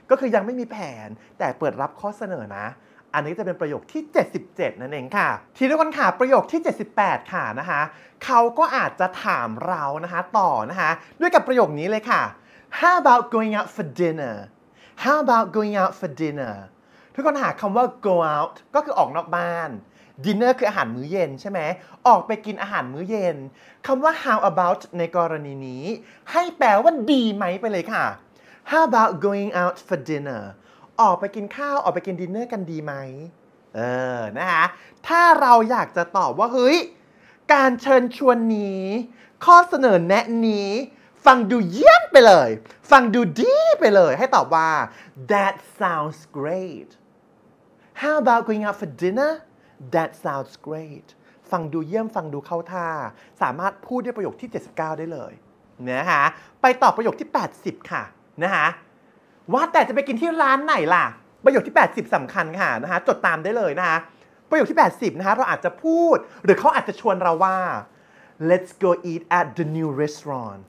ก็คือยังไม่มีแผนแต่เปิดรับข้อเสนอนะอันนี้จะเป็นประโยคที่ 77นั่นเองค่ะทีนี้คนค่ะประโยคที่ 78ค่ะนะคะเขาก็อาจจะถามเรานะคะต่อนะคะด้วยกับประโยคนี้เลยค่ะ How about going out for dinner How about going out for dinner ทุกคนหาคำว่า go out ก็คือออกนอกบ้าน dinner คืออาหารมื้อเย็นใช่ไหมออกไปกินอาหารมื้อเย็นคำว่า how about ในกรณีนี้ ให้แปลว่าดีไหมไปเลยค่ะ How about going out for dinner ออกไปกินข้าวออกไปกินดินเนอร์กันดีไหม เออ นะคะถ้าเราอยากจะตอบว่าเฮ้ย การเชิญชวนนี้ ข้อเสนอแนะนี้ ฟังดูเยี่ยมไปเลย ฟังดูดีไปเลย ให้ตอบว่า that sounds great how about going out for dinner that sounds great ฟังดูเยี่ยมฟังดูเข้าท่า สามารถพูดด้วยประโยคที่ 79 ได้เลยนะคะไปตอบประโยคที่ 80 ค่ะ นะคะว่าแต่จะไปกินที่ร้านไหนล่ะ ประโยคที่ 80 สำคัญค่ะนะคะจดตามได้เลยนะคะประโยคที่ 80 นะคะเราอาจจะพูด หรือเขาอาจจะชวนเราว่า let's go eat at the new restaurant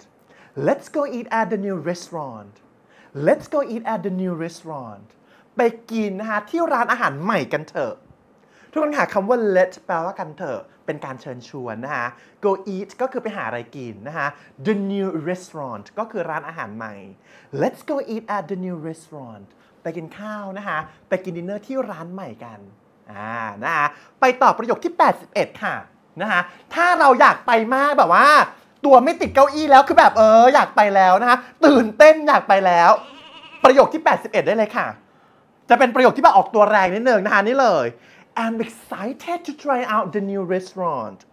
let's go eat at the new restaurant let's go eat at the new restaurant ไปกินนะคะที่ร้านอาหารใหม่กันเถอะทุกคนค่ะคำว่า let แปลว่ากันเถอะเป็นการเชิญชวนนะคะ go eat ก็คือไปหาอะไรกินนะคะ the new restaurant ก็คือร้านอาหารใหม่ let's go eat at the new restaurant ไปกินข้าวนะคะ ไปกินดินเนอร์ที่ร้านใหม่กัน อ่านะคะ ไปต่อประโยคที่ 81 ค่ะ นะคะถ้าเราอยากไปมากแบบว่า ตัวไม่ติดเก้าอี้แล้ว คือแบบเออ อยากไปแล้วนะคะตื่นเต้นอยากไปแล้ว ประโยคที่ 81 ได้เลยค่ะ จะเป็นประโยคที่แบบออกตัวแรงนิดนึงนะคะนี่เลย I'm excited to try out the new restaurant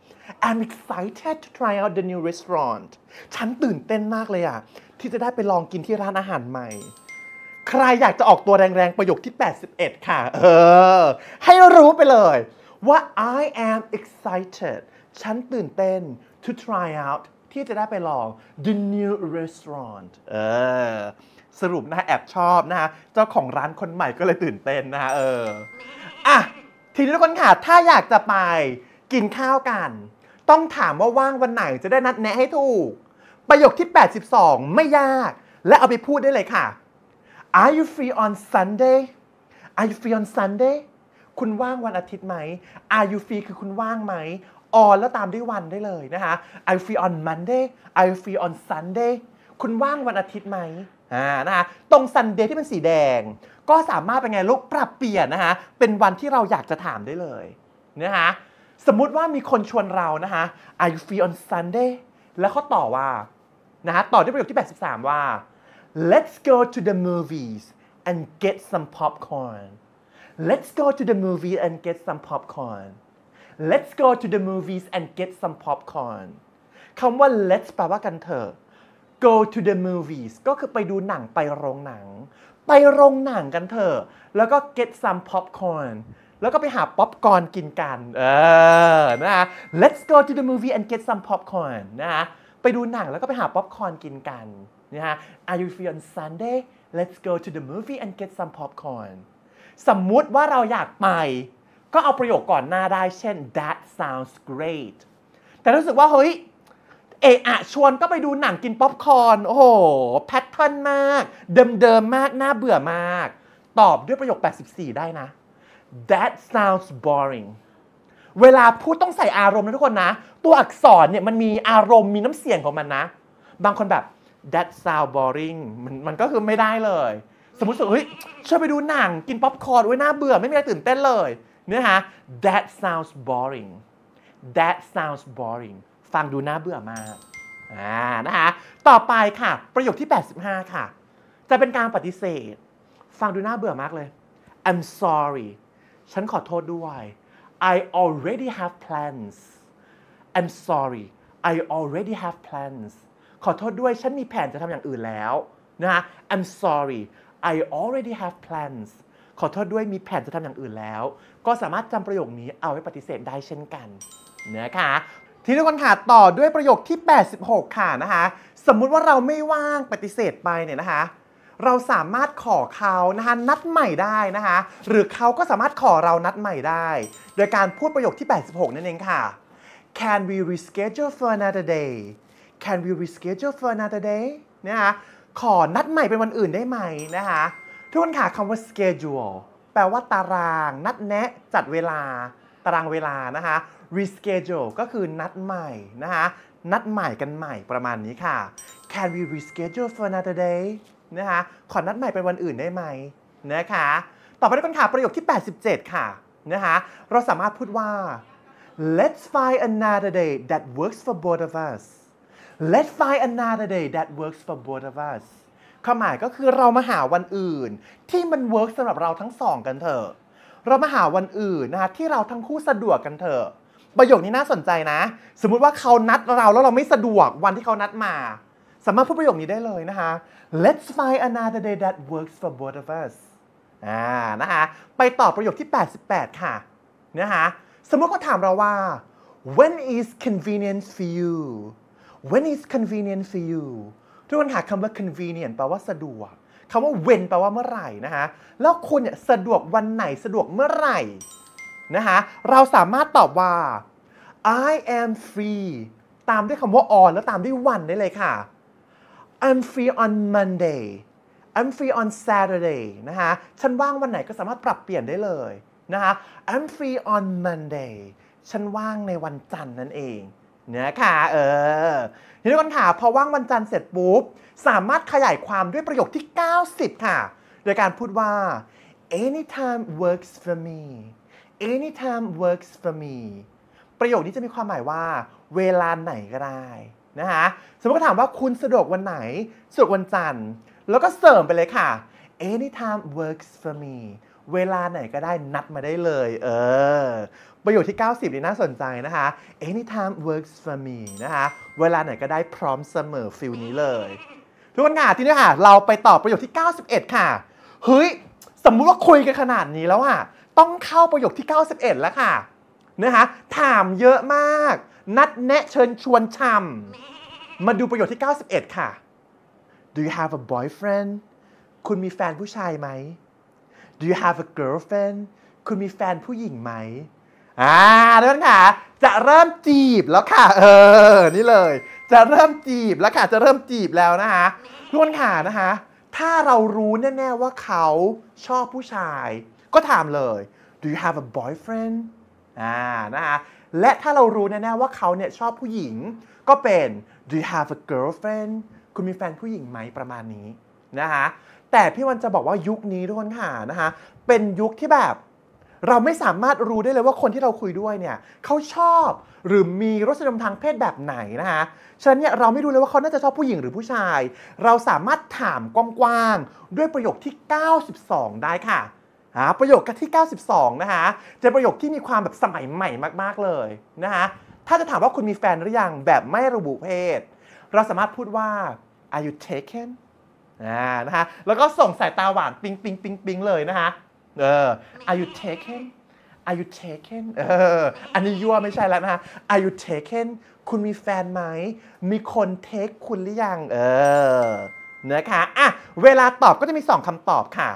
I'm excited to try out the new restaurant ฉันตื่นเต้นมากเลยอะที่จะได้ไปลองกินที่ร้านอาหารใหม่ ใครอยากจะออกตัวแรงๆประโยคที่ 81 ค่ะ เออ ให้รู้ไปเลย ว่า I am excited ฉันตื่นเต้น to try out ที่จะได้ไปลอง the new restaurant เออ สรุปนะแอบชอบนะฮะเจ้าของร้านคนใหม่ก็เลยตื่นเต้นนะฮะเอออ่ะทีนี้ทุกคนค่ะ ถ้าอยากจะไปกินข้าวกัน ต้องถามว่าว่างวันไหนจะได้นัดแนะให้ถูก ประโยคที่ 82 ไม่ยาก และเอาไปพูดได้เลยค่ะ Are you free on Sunday Are you free on Sunday คุณว่างวันอาทิตย์ไหม Are you free คือคุณว่างไหม on แล้วตามด้วยวันได้เลยนะคะ Are you free on Monday Are you free on Sunday คุณว่างวันอาทิตย์ไหมอ่า นะคะตรงซันเดย์ที่เป็นสีแดง ก็สามารถเป็นไงลูกปรับเปลี่ยนนะคะเป็นวันที่เราอยากจะถามได้เลยนะคะสมมุติว่ามีคนชวนเรานะคะ Are you free on Sunday แล้วเขาต่อว่า นะฮะ ต่อด้วยประโยคที่ 83 ว่า Let's go to the movies and get some popcorn Let's go to the movie and get some popcorn Let's go to the movies and get some popcorn คำว่า let's แปลว่ากันเถอะ go to the movies ก็คือไปดูหนัง ไปโรงหนัง ไปโรงหนังกันเถอะ แล้วก็ get some popcorn แล้วก็ไปหาป๊อปคอร์นกินกัน เออนะ let's go to the movie and get some popcorn นะฮะไปดูหนัง แล้วก็ไปหาป๊อปคอร์นกินกัน นะฮะ are you free on Sunday let's go to the movie and get some popcorn สมมุติว่าเราอยากไป ก็เอาประโยคก่อนหน้าได้เช่น that sounds great แต่รู้สึกว่าเฮ้ยเอะอะชวนก็ไปดูหนังกินป๊อปคอร์น โอ้โห แพทเทิร์นมาก เดิมๆมากน่าเบื่อมาก ตอบด้วยประโยค 84 ได้นะ that sounds boring เวลาพูดต้องใส่อารมณ์นะทุกคนนะ ตัวอักษรเนี่ยมันมีอารมณ์มีน้ำเสียงของมันนะ บางคนแบบ that sounds boring มันมันก็คือไม่ได้เลย สมมติว่าเฮ้ยช่วยไปดูหนังกินป๊อปคอร์นไว้น่าเบื่อไม่มีอะไรตื่นเต้นเลยเนี่ยฮะ that sounds boring that sounds boring ฟังดูน่าเบื่อมาก อ่านะคะ ต่อไปค่ะ ประโยคที่ 85 ค่ะ จะเป็นการปฏิเสธ ฟังดูน่าเบื่อมากเลย I'm sorry ฉันขอโทษด้วย I already have plans I'm sorry I already have plans ขอโทษด้วยฉันมีแผนจะทำอย่างอื่นแล้วนะ I'm sorry I already have plans ขอโทษด้วยมีแผนจะทำอย่างอื่นแล้ว ก็สามารถจำประโยคนี้เอาไว้ปฏิเสธได้เช่นกันนะคะทีนี้คนค่ะต่อด้วยประโยคที่ 86 ค่ะนะคะ สมมุติว่าเราไม่ว่างปฏิเสธไป เนี่ยนะคะ เราสามารถขอเขานะคะนัดใหม่ได้นะคะ หรือเขาก็สามารถขอเรานัดใหม่ได้ โดยการพูดประโยคที่ 86 นั่นเองค่ะ Can we reschedule for another day Can we reschedule for another day นะคะขอนัดใหม่เป็นวันอื่นได้ไหมนะคะทุกคนค่ะคำว่า schedule แปลว่าตาราง นัดแนะ จัดเวลา ตารางเวลานะคะ reschedule ก็คือนัดใหม่นะคะนัดใหม่กันใหม่ประมาณนี้ค่ะ can we reschedule for another day นะคะ ขอนัดใหม่เป็นวันอื่นได้ไหมนะคะ ต่อไปด้วยกันค่ะ ประโยคที่ 87 ค่ะนะคะเราสามารถพูดว่า let's find another day that works for both of us let's find another day that works for both of us ความหมายก็คือเรามาหาวันอื่นที่มันเวิร์กสำหรับเราทั้งสองกันเถอะ เรามาหาวันอื่นนะคะที่เราทั้งคู่สะดวกกันเถอะประโยคนี้น่าสนใจนะ สมมุติว่าเขานัดเราแล้วเราไม่สะดวกวันที่เขานัดมา สามารถพูดประโยคนี้ได้เลยนะคะ let's find another day that works for both of us อ่า นะคะไปต่อประโยคที่ 88 ค่ะนะคะสมมติเขาถามเราว่า when is convenient for you when is convenient for you ทุกคนหาคำว่า convenient แปลว่าสะดวก คำว่า when แปลว่าเมื่อไหร่นะคะแล้วคุณเนี่ยสะดวกวันไหนสะดวกเมื่อไหร่นะคะเราสามารถตอบว่า I am free ตามด้วยคำว่า on แล้วตามด้วยวันได้เลยค่ะ I'm free on Monday I'm free on Saturday นะคะฉันว่างวันไหนก็สามารถปรับเปลี่ยนได้เลยนะคะ I'm free on Monday ฉันว่างในวันจันทร์นั่นเองเนี่ยค่ะเออทีนี้คน่าพอว่างวันจันทร์เสร็จปุ๊บ สามารถขยายความด้วยประโยคที่ 90 ค่ะโดยการพูดว่า anytime works for me anytime works for me ประโยคนี้จะมีความหมายว่า เวลาไหนก็ได้นะคะสมมติถามว่าคุณสะดวกวันไหนสะดวกวันจันทร์ แล้วก็เสริมไปเลยค่ะ anytime works for me เวลาไหนก็ได้นัดมาได้เลยเออประโยชน์ที่ 90นี่น่าสนใจนะคะ anytime works for me นะคะเวลาไหนก็ได้พร้อมเสมอฟิลนี้เลยทุกคนค่ะทีนี้ค่ะเราไปต่อประโยชน์ที่ 91 ค่ะเฮ้ยสมมุติว่าคุยกันขนาดนี้แล้วอ่ะต้องเข้าประโยคที่ 91 แล้วค่ะนะหะถามเยอะมาก นัดแนะเชิญชวนชำมาดูประโยคที่ 91 ค่ะ Do you have a boyfriend คุณมีแฟนผู้ชายไหม Do you have a girlfriend คุณมีแฟนผู้หญิงไหมอ่าทุกท่านค่ะ จะเริ่มจีบแล้วค่ะ เออ นี่เลยจะเริ่มจีบแล้วค่ะ จะเริ่มจีบแล้วนะคะทุกท่านค่ะนะคะถ้าเรารู้แน่ๆว่าเขาชอบผู้ชายก็ถามเลย do you have a boyfriend อ่านะฮะ และถ้าเรารู้แน่ๆว่าเขาเนี่ยชอบผู้หญิงก็เป็น do you have a girlfriend คุณมีแฟนผู้หญิงไหมประมาณนี้ นะฮะ แต่พี่วันจะบอกว่ายุคนี้ทุกคนค่ะนะฮะเป็นยุคที่แบบเราไม่สามารถรู้ได้เลยว่าคนที่เราคุยด้วยเนี่ยเขาชอบหรือมีรสนิยมทางเพศแบบไหนนะคะ ฉะนั้นเนี่ยเราไม่รู้เลยว่าเขาน่าจะชอบผู้หญิงหรือผู้ชาย เราสามารถถามกว้างๆด้วยประโยคที่ 92 ได้ค่ะฮะประโยคที่ 92นะคะจะประโยคที่มีความแบบสมัยใหม่มากๆเลยนะคะถ้าจะถามว่าคุณมีแฟนหรือยังแบบไม่ระบุเพศ เราสามารถพูดว่า are you taken อ่านะฮะแล้วก็ส่งสายตาหวานปิงปิงปิงปิงเลยนะคะเออ are you taken are you taken เอออันนี้ยั่วไม่ใช่แล้วนะฮะ are you taken คุณมีแฟนไหม มีคนเทคคุณหรือยัง เออนะคะอ่ะเวลาตอบก็จะมี 2 คำตอบค่ะ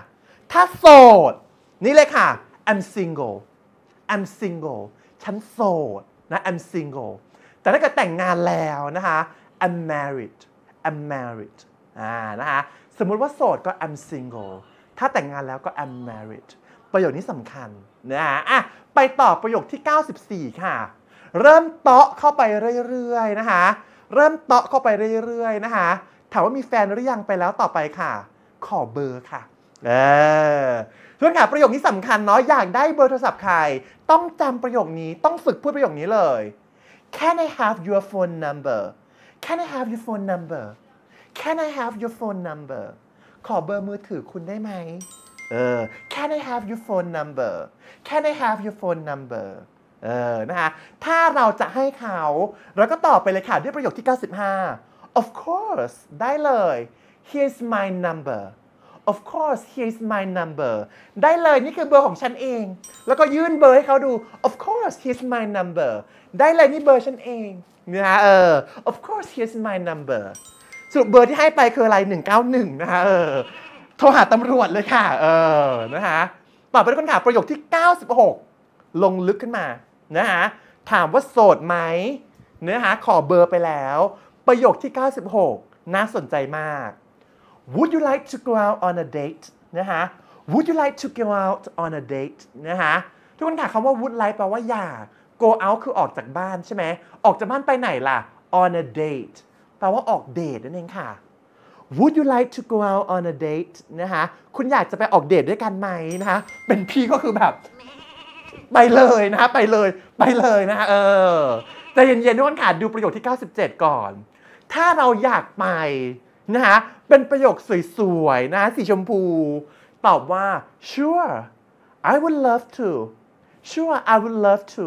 ถ้าโสดนี่เลยค่ะ I'm single I'm single ฉันโสดนะ I'm single แต่ถ้าเกิดแต่งงานแล้วนะคะ I'm married I'm married อ่านะคะสมมุติว่าโสดก็ I'm single ถ้าแต่งงานแล้วก็ I'm married ประโยคนี้สำคัญนะอ่ะไปต่อประโยคที่ 94 ค่ะ เริ่มเตาะเข้าไปเรื่อยๆนะคะ เริ่มเตาะเข้าไปเรื่อยๆนะคะ ถามว่ามีแฟนหรือยังไปแล้วต่อไปค่ะ ขอเบอร์ค่ะ เออเพื่อนค่ะ ประโยคนี้สำคัญเนาะ อยากได้เบอร์โทรศัพท์ใคร ต้องจำประโยคนี้ต้องฝึกพูดประโยคนี้เลย Can I have your phone number Can I have your phone number Can I have your phone number ขอเบอร์มือถือคุณได้ไหม เออ Can I have your phone number Can I have your phone number เออ นะคะ ถ้าเราจะให้เขาเราก็ตอบไปเลยค่ะ ด้วยประโยคที่ 95 Of course ได้เลย Here's my number of course here is my number ได้เลยนี่คือเบอร์ของฉันเอง แล้วก็ยื่นเบอร์ให้เขาดู of course here is my number ได้เลยนี่เบอร์ฉันเองนะฮะเออ of course here is my number สรุปเบอร์ที่ให้ไปคืออะไร 191นะฮะเออโทรหาตำรวจเลยค่ะเออนะฮะตอบไปด้วยคำถาประโยคที่ 96 ลงลึกขึ้นมานะฮะ ถามว่าโสดไหมเนื้อหาขอเบอร์ไปแล้ว ประโยคที่ 96 น่าสนใจมาก Would you like to go out on a date นะคะ Would you like to go out on a date นะคะทุกคนค่ะคำว่า would like แปลว่า อยาก go out คือออกจากบ้านใช่ไหม ออกจากบ้านไปไหนล่ะ on a date แปลว่าออกเดทนั่นเองค่ะ Would you like to go out on a date นะคะคุณอยากจะไปออกเดทด้วยกันไหมนะคะเป็นพี่ก็คือแบบ ไปเลยนะไปเลย ไปเลยนะะเออใจเย็นๆ ทุกคนค่ะดูประโยคที่ 97 ก่อน ถ้าเราอยากไปนะฮะ เป็นประโยคสวยๆนะะสีชมพู ตอบว่า sure I would love to sure I would love to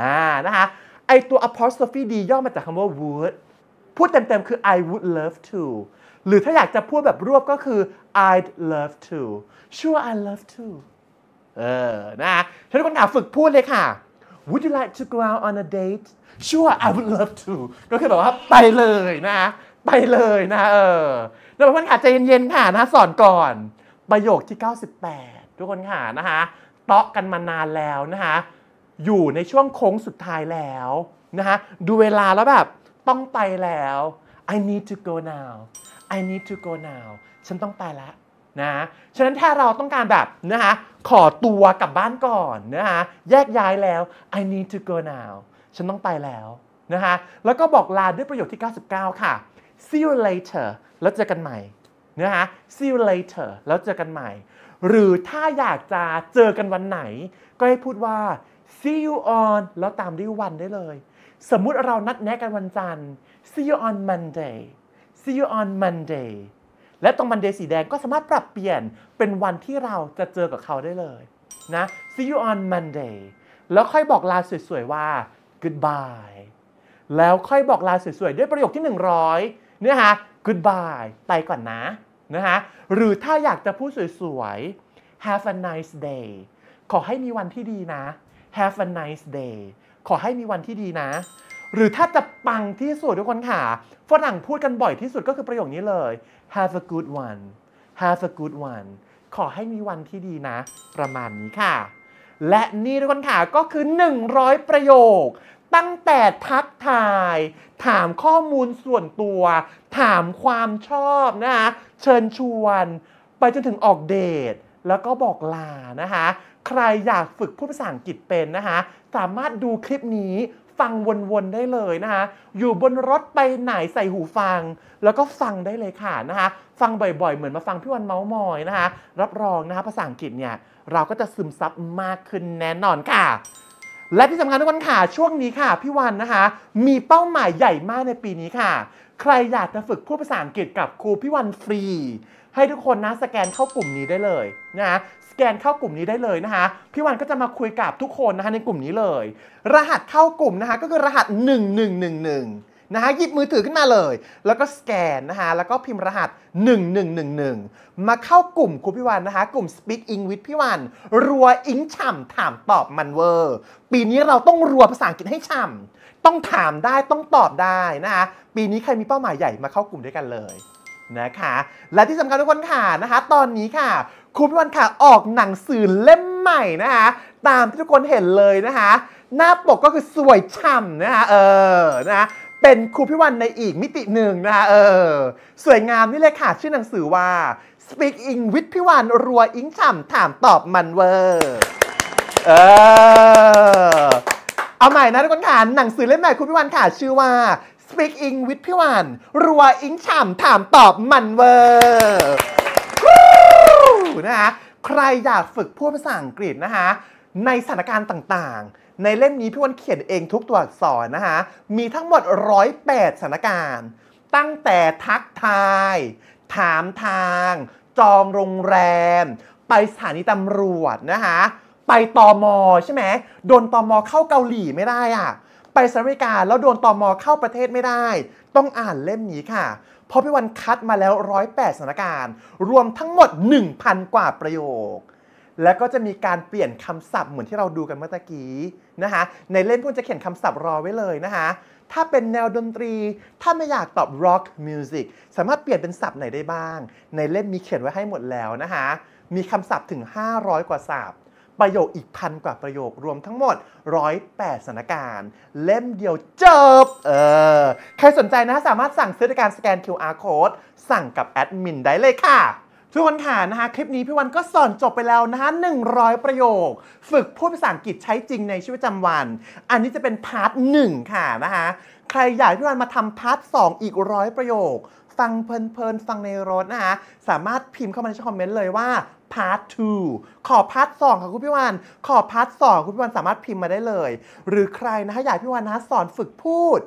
อ่า นะฮะ ไอตัว apostrophe d ย่อมาจากคำว่า would พูดเต็มๆคือ I would love to หรือถ้าอยากจะพูดแบบรวบก็คือ I'd love to sure I love to เออ นะฉันก็หาฝึกพูดเลยค่ะ Would you like to go out on a date? Sure, I would love to ก็คือแบบว่าไปเลยนะไปเลยนะเออแล้ว่อนอาจจะเย็นๆค่ะนะสอนก่อน ประโยคที่ 98 ทุกคนค่ะนะคะเตาะกันมานานแล้วนะคะอยู่ในช่วงโค้งสุดท้ายแล้วนะคะดูเวลาแล้วแบบต้องไปแล้ว I need to go now I need to go now ฉันต้องไปแล้วนะฉะนั้นถ้าเราต้องการแบบนะคะขอตัวกลับบ้านก่อนนะคะแยกย้ายแล้ว I need to go now ฉันต้องไปแล้วนะคะแล้วก็บอกลาด้วยประโยคที่ 99ค่ะ see you later แล้วเจอกันใหม่เนื้อฮะ see you later แล้วเจอกันใหม่ หรือถ้าอยากจะเจอกันวันไหน ก็ให้พูดว่า see you on แล้วตามด้วยวันได้เลย สมมุติเรานัดแนะกันวันจันทร์ see you on Monday see you on Monday และตรงมันเดย์สีแดงก็สามารถปรับเปลี่ยนเป็นวันที่เราจะเจอกับเขาได้เลยนะ see you on Monday แล้วค่อยบอกลาสวยๆ ว่า goodbye แล้วค่อยบอกลาสวยๆด้วยประโยคที่ 100นอหะ goodbye ไปก่อนนะนะฮะ หรือถ้าอยากจะพูดสวย ๆ have a nice day ขอให้มีวันที่ดีนะ have a nice day ขอให้มีวันที่ดีนะ หรือถ้าจะปังที่สุดทุกคนค่ะ ฝรั่งพูดกันบ่อยที่สุดก็คือประโยคนี้เลย have a good one have a good one ขอให้มีวันที่ดีนะ ประมาณนี้ค่ะ และนี่ทุกคนค่ะก็คือ 100 ประโยคตั้งแต่ทักทาย ถามข้อมูลส่วนตัว ถามความชอบนะคะเชิญชวน ไปจนถึงออกเดท แล้วก็บอกลานะคะใครอยากฝึกพูดภาษาอังกฤษเป็นนะคะสามารถดูคลิปนี้ฟังวน ๆ ได้เลยนะคะอยู่บนรถไปไหนใส่หูฟัง แล้วก็ฟังได้เลยค่ะนะคะฟังบ่อยๆ เหมือนมาฟังพี่วันเมาส์มอยนะคะรับรองนะคะภาษาอังกฤษเนี่ยเราก็จะซึมซับมากขึ้นแน่นอนค่ะและที่สำคัญทุกคนค่ะช่วงนี้ค่ะพี่วันนะคะมีเป้าหมายใหญ่มากในปีนี้ค่ะ ใครอยากจะฝึกพูดภาษาอังกฤษกับครูพี่วันฟรีให้ทุกคนนะสแกนเข้ากลุ่มนี้ได้เลยนะสแกนเข้ากลุ่มนี้ได้เลยนะคะพี่วันก็จะมาคุยกับทุกคนนะคะในกลุ่มนี้เลย รหัสเข้ากลุ่มนะคะ ก็คือรหัส1111นะฮะหยิบมือถือขึ้นมาเลย แล้วก็สแกนนะฮะแล้วก็พิมพ์รหัส 1111มาเข้ากลุ่มคุณพี่วันนะฮะ กลุ่ม Speak e n g l i s พี่วัน รัวอิงฉ่ำถามตอบมันเวอร์ ปีนี้เราต้องรัวภาษาอังกฤษให้ฉ่ำต้องถามได้ต้องตอบได้นะคะปีนี้ใครมีเป้าหมายใหญ่มาเข้ากลุ่มด้วยกันเลยนะคะ และที่สำคัญทุกคนค่ะนะคะ ตอนนี้ค่ะ คุณพี่วันค่ะ ออกหนังสือเล่มใหม่นะคะตามที่ทุกคนเห็นเลยนะคะ หน้าปกก็คือสวยฉ่ำนะคะเออนะะเป็นครูพิวัน ในอีกมิติหนึ่งนะคะเออสวยงามนี่เลยค่ะชื่อหนังสือว่า Speaking with พิวันรัวอิงฉ่ำถามตอบมันเวอร์ เออเอาใหม่นะทุกคนค่ะหนังสือเล่มใหม่คุณพิวันค่ะชื่อว่า Speaking with พิวันรัวอิงฉ่ำถามตอบมันเวอร์ นะคะใครอยากฝึกพูดภาษาอังกฤษนะคะในสถานการณ์ต่างๆในเล่มนี้พี่วันเขียนเองทุกตัวอักษรนะคะมีทั้งหมด 108สถานการณ์ตั้งแต่ทักทาย ถามทาง จองโรงแรม ไปสถานีตำรวจนะคะไปตอมอใช่ไหมโดนตอมอเข้าเกาหลีไม่ได้อะไปสหรัฐอเมริกาแล้วโดนตอมอเข้าประเทศไม่ได้ ต้องอ่านเล่มนี้ค่ะเพราะพี่วันคัดมาแล้ว 108สถานการณ์รวมทั้งหมด 1,000 กว่าประโยคแล้วก็จะมีการเปลี่ยนคำศัพท์เหมือนที่เราดูกันเมื่อกี้นะคะ ในเล่มพวกจะเขียนคำศัพท์รอไว้เลยนะคะ ถ้าเป็นแนวดนตรี ถ้าไม่อยากตอบ rock music สามารถเปลี่ยนเป็นศัพท์ไหนได้บ้าง ในเล่มมีเขียนไว้ให้หมดแล้วนะคะมีคำศัพท์ถึง 500 กว่าศัพท์ประโยคอีกพันกว่าประโยครวมทั้งหมด 108 สถานการณ์ เล่มเดียวจบ เออ ใครสนใจนะสามารถสั่งซื้อด้วยการสแกน QR code สั่งกับแอดมินได้เลยค่ะทุกคนค่ะนะคะคลิปนี้พี่วันก็สอนจบไปแล้วนะคะ100 ประโยค ฝึกพูดภาษาอังกฤษใช้จริงในชีวิตประจำวัน อันนี้จะเป็นพาร์ทหนึ่งค่ะนะคะใครอยากพี่วันมาทำพาร์ทสองอีกร้อยประโยค ฟังเพลินๆ ฟังในรถนะคะสามารถพิมพ์เข้ามาในช่องคอมเมนต์เลยว่าพาร์ท2ขอพาร์ท2ค่ะคุณพี่วัน ขอพาร์ท2คุณพี่วันสามารถพิมพ์มาได้เลย หรือใครนะคะอยากพี่วันนะสอนฝึกพูด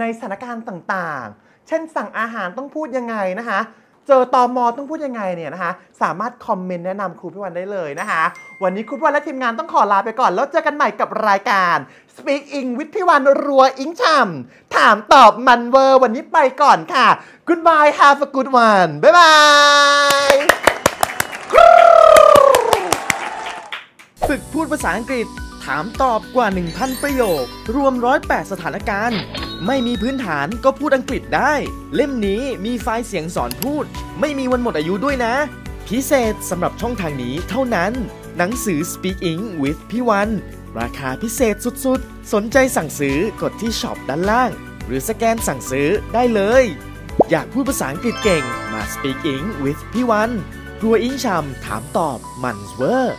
ในสถานการณ์ต่างๆ เช่นสั่งอาหารต้องพูดยังไงนะคะเจอตอมอต้องพูดยังไงเนี่ยนะคะสามารถคอมเมนต์แนะนำครูพี่วันได้เลยนะคะวันนี้ครูพี่วันและทีมงานต้องขอลาไปก่อน แล้วเจอกันใหม่กับรายการ Speak i n วิทย์พี่วัน รัวอิงชำถามตอบมันเวอร์วันนี้ไปก่อนค่ะ Goodbye have a good one บ๊ายบายฝึกพูดภาษาอังกฤษถามตอบกว่า 1,000 ประโยค รวม 108 สถานการณ์ ไม่มีพื้นฐานก็พูดอังกฤษได้ เล่มนี้มีไฟล์เสียงสอนพูด ไม่มีวันหมดอายุด้วยนะ พิเศษสำหรับช่องทางนี้เท่านั้น หนังสือ Speaking with พี่วันราคาพิเศษสุดๆ สนใจสั่งซื้อกดที่ช็อปด้านล่าง หรือสแกนสั่งซื้อได้เลย อยากพูดภาษาอังกฤษเก่งมา Speaking with พี่วันรัวอิงชำมถามตอบมันเวอร์